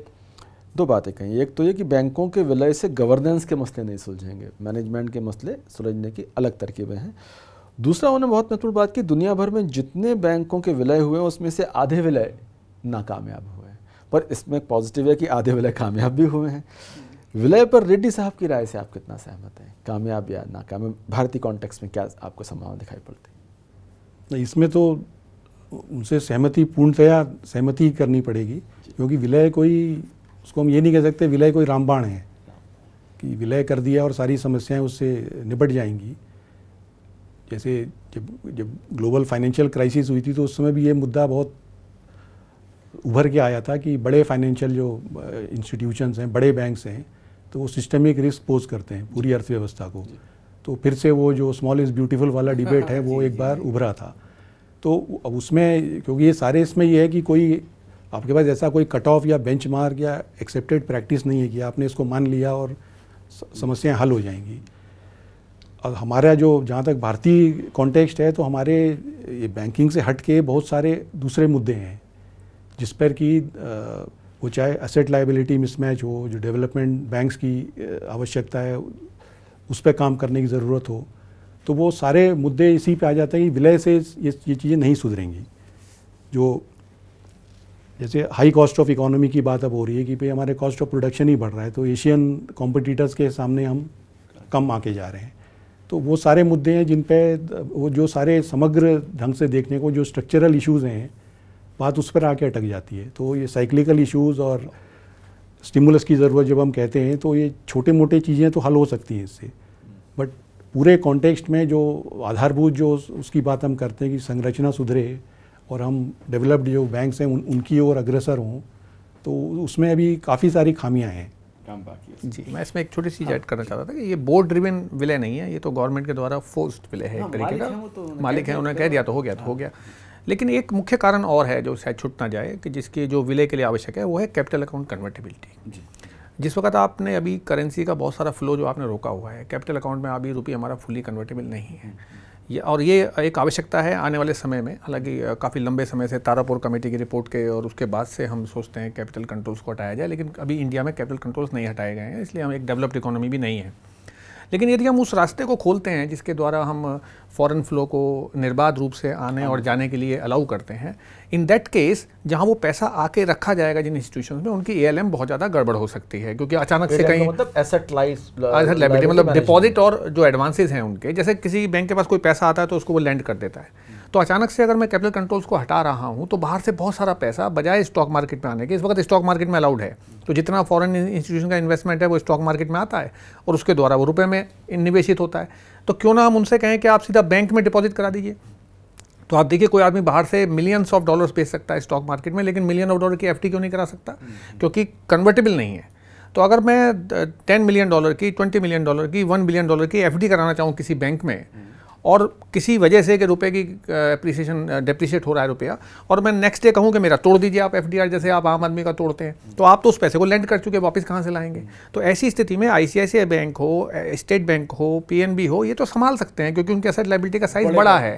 दो बातें कही एक तो ये कि बैंकों के विलय से गवर्नेंस के मसले नहीं सुलझेंगे मैनेजमेंट के मसले सुलझने की अलग तरकीबें हैं दूसरा उन्होंने बहुत महत्वपूर्ण बात की दुनिया भर में जितने बैंकों के विलय हुए उसमें से आधे विलय नाकामयाब हुए पर इसमें एक पॉजिटिव है कि आधे विलय कामयाब भी हुए हैं विलय पर रेड्डी साहब की राय से आप कितना सहमत हैं कामयाब या नाकामयाब भारतीय कॉन्टेक्स में क्या आपको संभावना दिखाई पड़ती है इसमें तो उनसे सहमति पूर्णतया सहमति करनी पड़ेगी क्योंकि विलय कोई उसको हम ये नहीं कह सकते विलय कोई रामबाण है कि विलय कर दिया और सारी समस्याएं उससे निपट जाएंगी जैसे जब जब ग्लोबल फाइनेंशियल क्राइसिस हुई थी तो उस समय भी ये मुद्दा बहुत उभर के आया था कि बड़े फाइनेंशियल जो इंस्टीट्यूशंस हैं बड़े बैंक्स हैं तो वो सिस्टमिक रिस्क पोज करते हैं पूरी अर्थव्यवस्था को तो फिर से वो जो स्मॉल इज़ ब्यूटीफुल वाला डिबेट है वो एक बार उभरा था तो अब उसमें क्योंकि ये सारे इसमें ये है कि कोई आपके पास ऐसा कोई कट ऑफ या बेंच मार्क या एक्सेप्टेड प्रैक्टिस नहीं है कि आपने इसको मान लिया और समस्याएं हल हो जाएंगी और हमारा जो जहाँ तक भारतीय कॉन्टेक्स्ट है तो हमारे ये बैंकिंग से हट के बहुत सारे दूसरे मुद्दे हैं जिस पर कि वो चाहे असेट लाइबिलिटी मिसमैच हो जो डेवलपमेंट बैंक्स की आवश्यकता है उस पर काम करने की ज़रूरत हो तो वो सारे मुद्दे इसी पे आ जाते हैं कि विलय से ये ये चीज़ें नहीं सुधरेंगी जो जैसे हाई कॉस्ट ऑफ इकोनॉमी की बात अब हो रही है कि भाई हमारे कॉस्ट ऑफ प्रोडक्शन ही बढ़ रहा है तो एशियन कॉम्पिटिटर्स के सामने हम कम आके जा रहे हैं तो वो सारे मुद्दे हैं जिन पे वो जो सारे समग्र ढंग से देखने को जो स्ट्रक्चरल इश्यूज़ हैं बात उस पर आके अटक जाती है तो ये साइक्लिकल इश्यूज़ और स्टिमुलस की ज़रूरत जब हम कहते हैं तो ये छोटे मोटे चीज़ें तो हल हो सकती हैं इससे बट पूरे कॉन्टेक्स्ट में जो आधारभूत जो उसकी बात हम करते हैं कि संरचना सुधरे और हम डेवलप्ड जो बैंक्स हैं उन, उनकी ओर अग्रसर हों तो उसमें अभी काफ़ी सारी खामियां हैं काम बाकी जी मैं इसमें एक छोटी सी ऐड करना चाहता था कि ये बोर्ड ड्रिवन विलय नहीं है ये तो गवर्नमेंट के द्वारा फोर्स्ड विलय है एक हाँ, तरीके का तो मालिक है उन्होंने कह तो दिया तो हो हाँ। गया तो हो गया लेकिन एक मुख्य कारण और है जो शायद छूट ना जाए कि जिसकी जो विलय के लिए आवश्यक है वो है कैपिटल अकाउंट कन्वर्टेबिलिटी जिस वक्त आपने अभी करेंसी का बहुत सारा फ्लो जो आपने रोका हुआ है कैपिटल अकाउंट में अभी रुपये हमारा फुली कन्वर्टेबल नहीं है ये और ये एक आवश्यकता है आने वाले समय में हालांकि काफ़ी लंबे समय से तारापुर कमेटी की रिपोर्ट के और उसके बाद से हम सोचते हैं कैपिटल कंट्रोल्स को हटाया जाए लेकिन अभी इंडिया में कैपिटल कंट्रोल्स नहीं हटाए गए हैं इसलिए हम एक डेवलप्ड इकोनॉमी भी नहीं है लेकिन यदि हम उस रास्ते को खोलते हैं जिसके द्वारा हम फॉरेन फ्लो को निर्बाध रूप से आने और जाने के लिए अलाउ करते हैं इन दैट केस जहां वो पैसा आके रखा जाएगा जिन इंस्टीट्यूशन में उनकी ए बहुत ज़्यादा गड़बड़ हो सकती है क्योंकि अचानक से कहीं मतलब एसेट uh, मतलब डिपॉजिट और जो एडवांसेज हैं उनके जैसे किसी बैंक के पास कोई पैसा आता है तो उसको वो लैंड कर देता है तो अचानक से अगर मैं कैपिटल कंट्रोल्स को हटा रहा हूँ तो बाहर से बहुत सारा पैसा बजाय स्टॉक मार्केट में आने के इस वक्त स्टॉक मार्केट में अलाउड है तो जितना फॉरन इंस्टीट्यूशन का इन्वेस्टमेंट है वो स्टॉक मार्केट में आता है और उसके द्वारा वो रुपये में निवेशित होता है तो क्यों ना हम उनसे कहें कि आप सीधा बैंक में डिपॉजिट करा दीजिए तो आप देखिए कोई आदमी बाहर से मिलियंस ऑफ डॉलर्स बेच सकता है स्टॉक मार्केट में लेकिन मिलियन ऑफ डॉलर की एफ क्यों नहीं करा सकता हम्म। क्योंकि कन्वर्टेबल नहीं है तो अगर मैं टेन मिलियन डॉलर की ट्वेंटी मिलियन डॉलर की वन बिलियन डॉलर की एफ कराना चाहूँ किसी बैंक में हम्म। और किसी वजह से कि रुपए की अप्रिसिएशन डिप्रिशिएट हो रहा है रुपया और मैं नेक्स्ट डे कहूँ कि मेरा तोड़ दीजिए आप एफ जैसे आप आम आदमी का तोड़ते हैं तो आप तो उस पैसे को लैंड कर चुके वापस कहाँ से लाएंगे तो ऐसी स्थिति में आई बैंक हो स्टेट बैंक हो पी हो ये तो संभाल सकते हैं क्योंकि उनकी असर लाइबिलिटी का साइज बड़ा है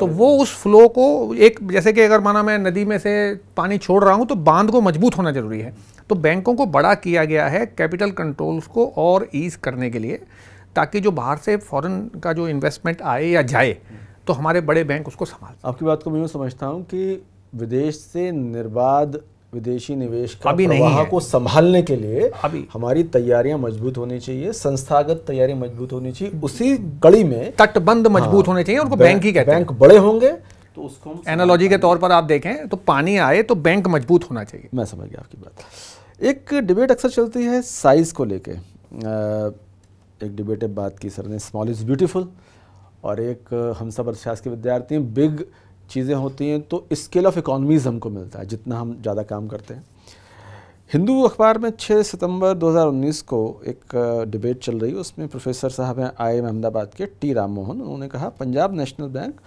तो वो उस फ्लो को एक जैसे कि अगर माना मैं नदी में से पानी छोड़ रहा हूँ तो बांध को मजबूत होना जरूरी है तो बैंकों को बड़ा किया गया है कैपिटल कंट्रोल्स को और ईज करने के लिए ताकि जो बाहर से फॉरेन का जो इन्वेस्टमेंट आए या जाए तो हमारे बड़े बैंक उसको संभाल आपकी बात को मैं यूँ समझता हूँ कि विदेश से निर्बाध विदेशी निवेश का अभी नहीं को संभालने के लिए अभी हमारी तैयारियां मजबूत होनी चाहिए संस्थागत तैयारी मजबूत होनी चाहिए उसी कड़ी में तटबंध हाँ, मजबूत हाँ, होने चाहिए उनको बैंक ही कहते बैंक बड़े होंगे तो उसको एनालॉजी के तौर पर आप देखें तो पानी आए तो बैंक मजबूत होना चाहिए मैं समझ गया आपकी बात एक डिबेट अक्सर चलती है साइज को लेकर एक डिबेटेब बात की सर ने स्मॉल इज़ ब्यूटीफुल और एक हम सब अर्थशास्त्र के विद्यार्थी हैं बिग चीज़ें होती हैं तो स्केल ऑफ इकोनॉमीज़ हमको मिलता है जितना हम ज़्यादा काम करते हैं हिंदू अखबार में 6 सितंबर 2019 को एक डिबेट चल रही है उसमें प्रोफेसर साहब हैं आई एम अहमदाबाद के टी राम मोहन उन्होंने कहा पंजाब नेशनल बैंक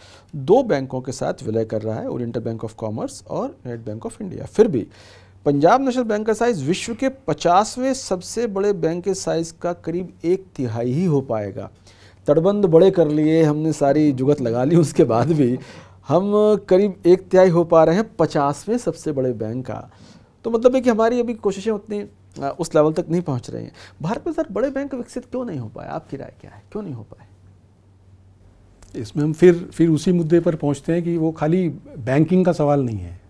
दो बैंकों के साथ विलय कर रहा है ओरिएंटल बैंक ऑफ कॉमर्स और नेट बैंक ऑफ इंडिया फिर भी पंजाब नेशनल बैंक का साइज विश्व के 50वें सबसे बड़े बैंक के साइज का करीब एक तिहाई ही हो पाएगा तटबंध बड़े कर लिए हमने सारी जुगत लगा ली उसके बाद भी हम करीब एक तिहाई हो पा रहे हैं पचासवें सबसे बड़े बैंक का तो मतलब है कि हमारी अभी कोशिशें उतनी उस लेवल तक नहीं पहुंच रही हैं भारत में सर बड़े बैंक विकसित क्यों नहीं हो पाए आपकी राय क्या है क्यों नहीं हो पाए इसमें हम फिर फिर उसी मुद्दे पर पहुंचते हैं कि वो खाली बैंकिंग का सवाल नहीं है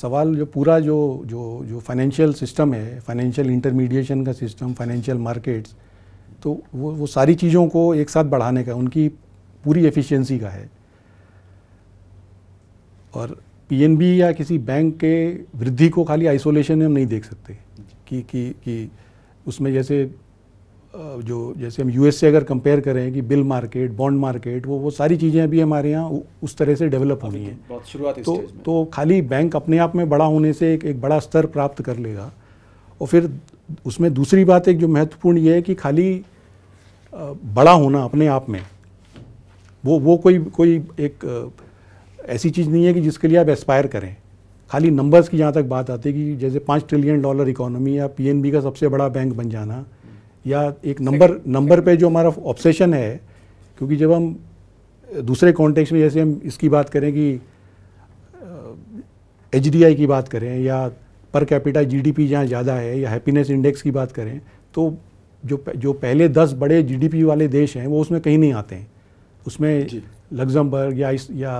सवाल जो पूरा जो जो जो फाइनेंशियल सिस्टम है फाइनेंशियल इंटरमीडिएशन का सिस्टम फाइनेंशियल मार्केट्स तो वो वो सारी चीज़ों को एक साथ बढ़ाने का उनकी पूरी एफिशिएंसी का है और पीएनबी या किसी बैंक के वृद्धि को खाली आइसोलेशन में हम नहीं देख सकते कि कि कि उसमें जैसे जो जैसे हम यूएस से अगर कंपेयर करें कि बिल मार्केट बॉन्ड मार्केट वो वो सारी चीज़ें अभी हमारे यहाँ उस तरह से डेवलप होनी है बहुत शुरुआत तो तो खाली बैंक अपने आप में बड़ा होने से एक एक बड़ा स्तर प्राप्त कर लेगा और फिर उसमें दूसरी बात एक जो महत्वपूर्ण ये है कि खाली बड़ा होना अपने आप में वो वो कोई कोई एक ऐसी चीज़ नहीं है कि जिसके लिए आप एस्पायर करें खाली नंबर्स की जहाँ तक बात आती है कि जैसे पाँच ट्रिलियन डॉलर इकोनॉमी या पीएनबी का सबसे बड़ा बैंक बन जाना या एक नंबर नंबर पे जो हमारा ऑब्सेशन है क्योंकि जब हम दूसरे कॉन्टेक्स्ट में जैसे हम इसकी बात करें कि एच की बात करें या पर कैपिटा जीडीपी जहाँ ज़्यादा है या हैप्पीनेस इंडेक्स की बात करें तो जो जो पहले दस बड़े जीडीपी वाले देश हैं वो उसमें कहीं नहीं आते हैं उसमें लग्जमबर्ग या इस या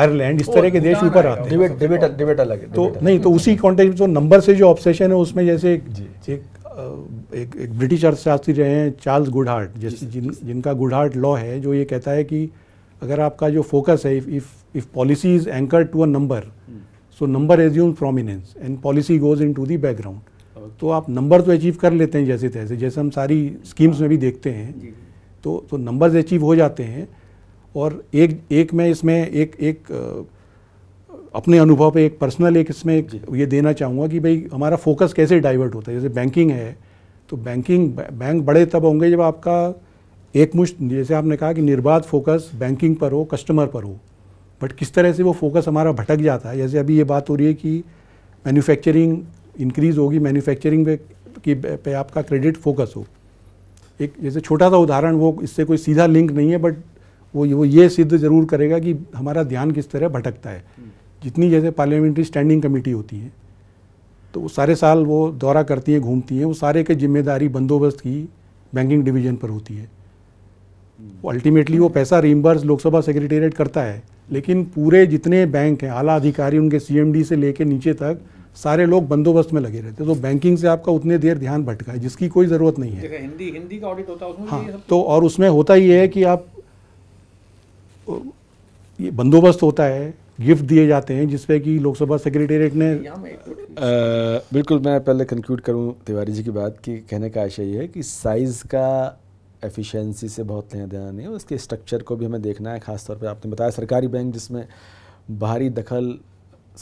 आयरलैंड इस तरह के देश ऊपर आते हैं डिबेट डिबेट अलग है तो नहीं तो उसी कॉन्टेक्ट में तो नंबर से जो ऑब्सेशन है उसमें जैसे एक एक, एक ब्रिटिश अर्थशास्त्री रहे हैं चार्ल्स गुडहार्ट जिस जिन जिनका गुडहार्ट लॉ है जो ये कहता है कि अगर आपका जो फोकस है if if policy is anchor to a number so number assume prominence and policy goes into the background तो आप नंबर तो अचीव कर लेते हैं जैसे तैसे जैसे हम सारी स्कीम्स हाँ। में भी देखते हैं तो तो नंबर्स अचीव हो जाते हैं और एक एक मैं इसमें एक एक, एक अपने अनुभव पे एक पर्सनल एक इसमें ये देना चाहूँगा कि भाई हमारा फोकस कैसे डाइवर्ट होता है जैसे बैंकिंग है तो बैंकिंग बैंक बड़े तब होंगे जब आपका एक मुश्त जैसे आपने कहा कि निर्बाध फोकस बैंकिंग पर हो कस्टमर पर हो बट किस तरह से वो फोकस हमारा भटक जाता है जैसे अभी ये बात हो रही है कि मैन्युफैक्चरिंग इंक्रीज़ होगी मैन्युफैक्चरिंग पे की पे आपका क्रेडिट फोकस हो एक जैसे छोटा सा उदाहरण वो इससे कोई सीधा लिंक नहीं है बट वो वो ये सिद्ध ज़रूर करेगा कि हमारा ध्यान किस तरह भटकता है हम्म। जितनी जैसे पार्लियामेंट्री स्टैंडिंग कमेटी होती है तो वो सारे साल वो दौरा करती हैं घूमती हैं वो सारे के जिम्मेदारी बंदोबस्त की बैंकिंग डिवीजन पर होती है अल्टीमेटली हम्म। वो पैसा रिम्बर्स लोकसभा सेक्रेटेरिएट करता है लेकिन पूरे जितने बैंक हैं आला अधिकारी उनके सी से लेकर नीचे तक सारे लोग बंदोबस्त में लगे रहते हैं तो बैंकिंग से आपका उतने देर ध्यान भटका है जिसकी कोई ज़रूरत नहीं है हिंदी हिंदी का ऑडिट होता है उसमें हाँ तो और उसमें होता ही है कि आप ये बंदोबस्त होता है गिफ्ट दिए जाते हैं जिसपे कि लोकसभा सेक्रेटेरिएट ने आ, बिल्कुल मैं पहले कंक्लूड करूं तिवारी जी की बात कि कहने का आशय ये है कि साइज़ का एफिशिएंसी से बहुत लेना देना नहीं है उसके स्ट्रक्चर को भी हमें देखना है खासतौर पर आपने बताया सरकारी बैंक जिसमें बाहरी दखल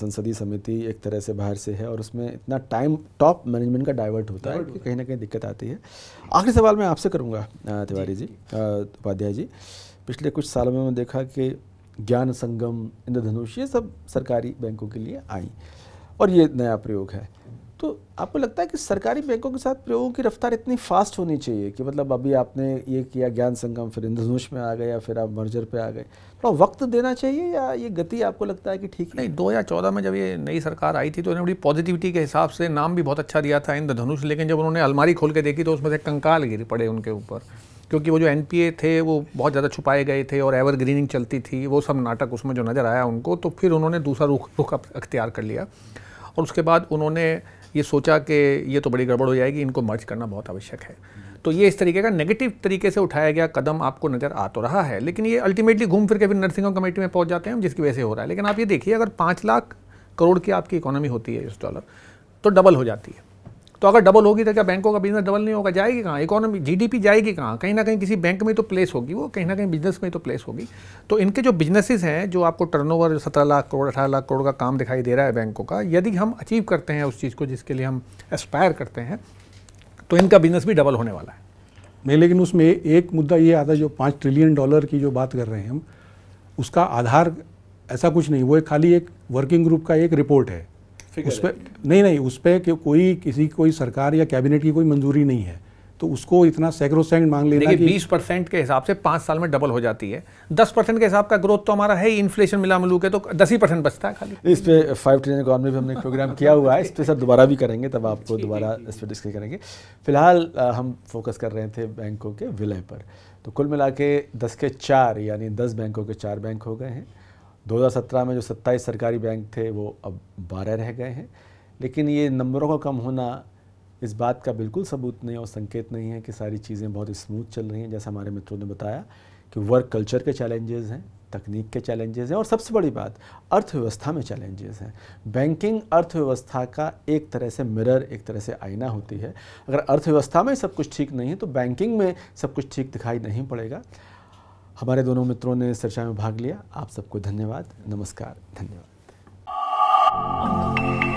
संसदीय समिति एक तरह से बाहर से है और उसमें इतना टाइम टॉप मैनेजमेंट का डाइवर्ट होता है कि कहीं ना कहीं दिक्कत आती है आखिरी सवाल मैं आपसे करूँगा तिवारी जी उपाध्याय जी पिछले कुछ सालों में मैं देखा कि ज्ञान संगम इंद्रधनुष ये सब सरकारी बैंकों के लिए आई और ये नया प्रयोग है तो आपको लगता है कि सरकारी बैंकों के साथ प्रयोगों की रफ्तार इतनी फास्ट होनी चाहिए कि मतलब अभी आपने ये किया ज्ञान संगम फिर इंद्रधनुष में आ गए या फिर आप मर्जर पे आ गए थोड़ा तो वक्त देना चाहिए या ये गति आपको लगता है कि ठीक नहीं दो हज़ार चौदह में जब ये नई सरकार आई थी तो उन्होंने बड़ी पॉजिटिविटी के हिसाब से नाम भी बहुत अच्छा दिया था इंद्रधनुष लेकिन जब उन्होंने अलमारी खोल के देखी तो उसमें से कंकाल गिर पड़े उनके ऊपर क्योंकि वो जो एन थे वो बहुत ज़्यादा छुपाए गए थे और एवर ग्रीनिंग चलती थी वो सब नाटक उसमें जो नज़र आया उनको तो फिर उन्होंने दूसरा रुख रुख अख्तियार कर लिया और उसके बाद उन्होंने ये सोचा कि ये तो बड़ी गड़बड़ हो जाएगी इनको मर्ज करना बहुत आवश्यक है तो ये इस तरीके का नेगेटिव तरीके से उठाया गया कदम आपको नज़र आ तो रहा है लेकिन ये अल्टीमेटली घूम फिर के फिर नर्सिंग होम कमेटी में पहुंच जाते हैं जिसकी वजह से हो रहा है लेकिन आप ये देखिए अगर पाँच लाख करोड़ की आपकी इकोनॉमी होती है इस डॉलर तो डबल हो जाती है तो अगर डबल होगी तो क्या बैंकों का बिजनेस डबल नहीं होगा जाएगी कहाँ इकोनॉमी जीडीपी जाएगी कहाँ कहीं ना कहीं किसी बैंक में तो प्लेस होगी वो कहीं ना कहीं बिजनेस में तो प्लेस होगी तो इनके जो बिजनेसेस हैं जो आपको टर्नओवर ओवर सत्रह लाख करोड़ अठारह लाख करोड़ का काम दिखाई दे रहा है बैंकों का यदि हम अचीव करते हैं उस चीज़ को जिसके लिए हम एस्पायर करते हैं तो इनका बिजनेस भी डबल होने वाला है नहीं लेकिन उसमें एक मुद्दा ये आता है जो पाँच ट्रिलियन डॉलर की जो बात कर रहे हैं हम उसका आधार ऐसा कुछ नहीं वो एक खाली एक वर्किंग ग्रुप का एक रिपोर्ट है उस पर नहीं नहीं उस पर कि कोई किसी कोई सरकार या कैबिनेट की कोई मंजूरी नहीं है तो उसको इतना सैक्रोसेंट मांग लेना कि बीस परसेंट के हिसाब से पाँच साल में डबल हो जाती है दस परसेंट के हिसाब का ग्रोथ तो हमारा है ही इन्फ्लेशन मिला मिलू के तो दस ही परसेंट बचता है खाली इस पर फाइव ट्रिलियन इकॉनमी भी हमने प्रोग्राम किया हुआ है इस पर सर दोबारा भी करेंगे तब आपको दोबारा इस पर डिस्कस करेंगे फिलहाल हम फोकस कर रहे थे बैंकों के विलय पर तो कुल मिला के दस के चार यानी दस बैंकों के चार बैंक हो गए हैं 2017 में जो 27 सरकारी बैंक थे वो अब 12 रह गए हैं लेकिन ये नंबरों का कम होना इस बात का बिल्कुल सबूत नहीं और संकेत नहीं है कि सारी चीज़ें बहुत स्मूथ चल रही हैं जैसा हमारे मित्रों ने बताया कि वर्क कल्चर के चैलेंजेस हैं तकनीक के चैलेंजेस हैं और सबसे बड़ी बात अर्थव्यवस्था में चैलेंजेस हैं बैंकिंग अर्थव्यवस्था का एक तरह से मिरर एक तरह से आईना होती है अगर अर्थव्यवस्था में सब कुछ ठीक नहीं है तो बैंकिंग में सब कुछ ठीक दिखाई नहीं पड़ेगा हमारे दोनों मित्रों ने इस चर्चा में भाग लिया आप सबको धन्यवाद नमस्कार धन्यवाद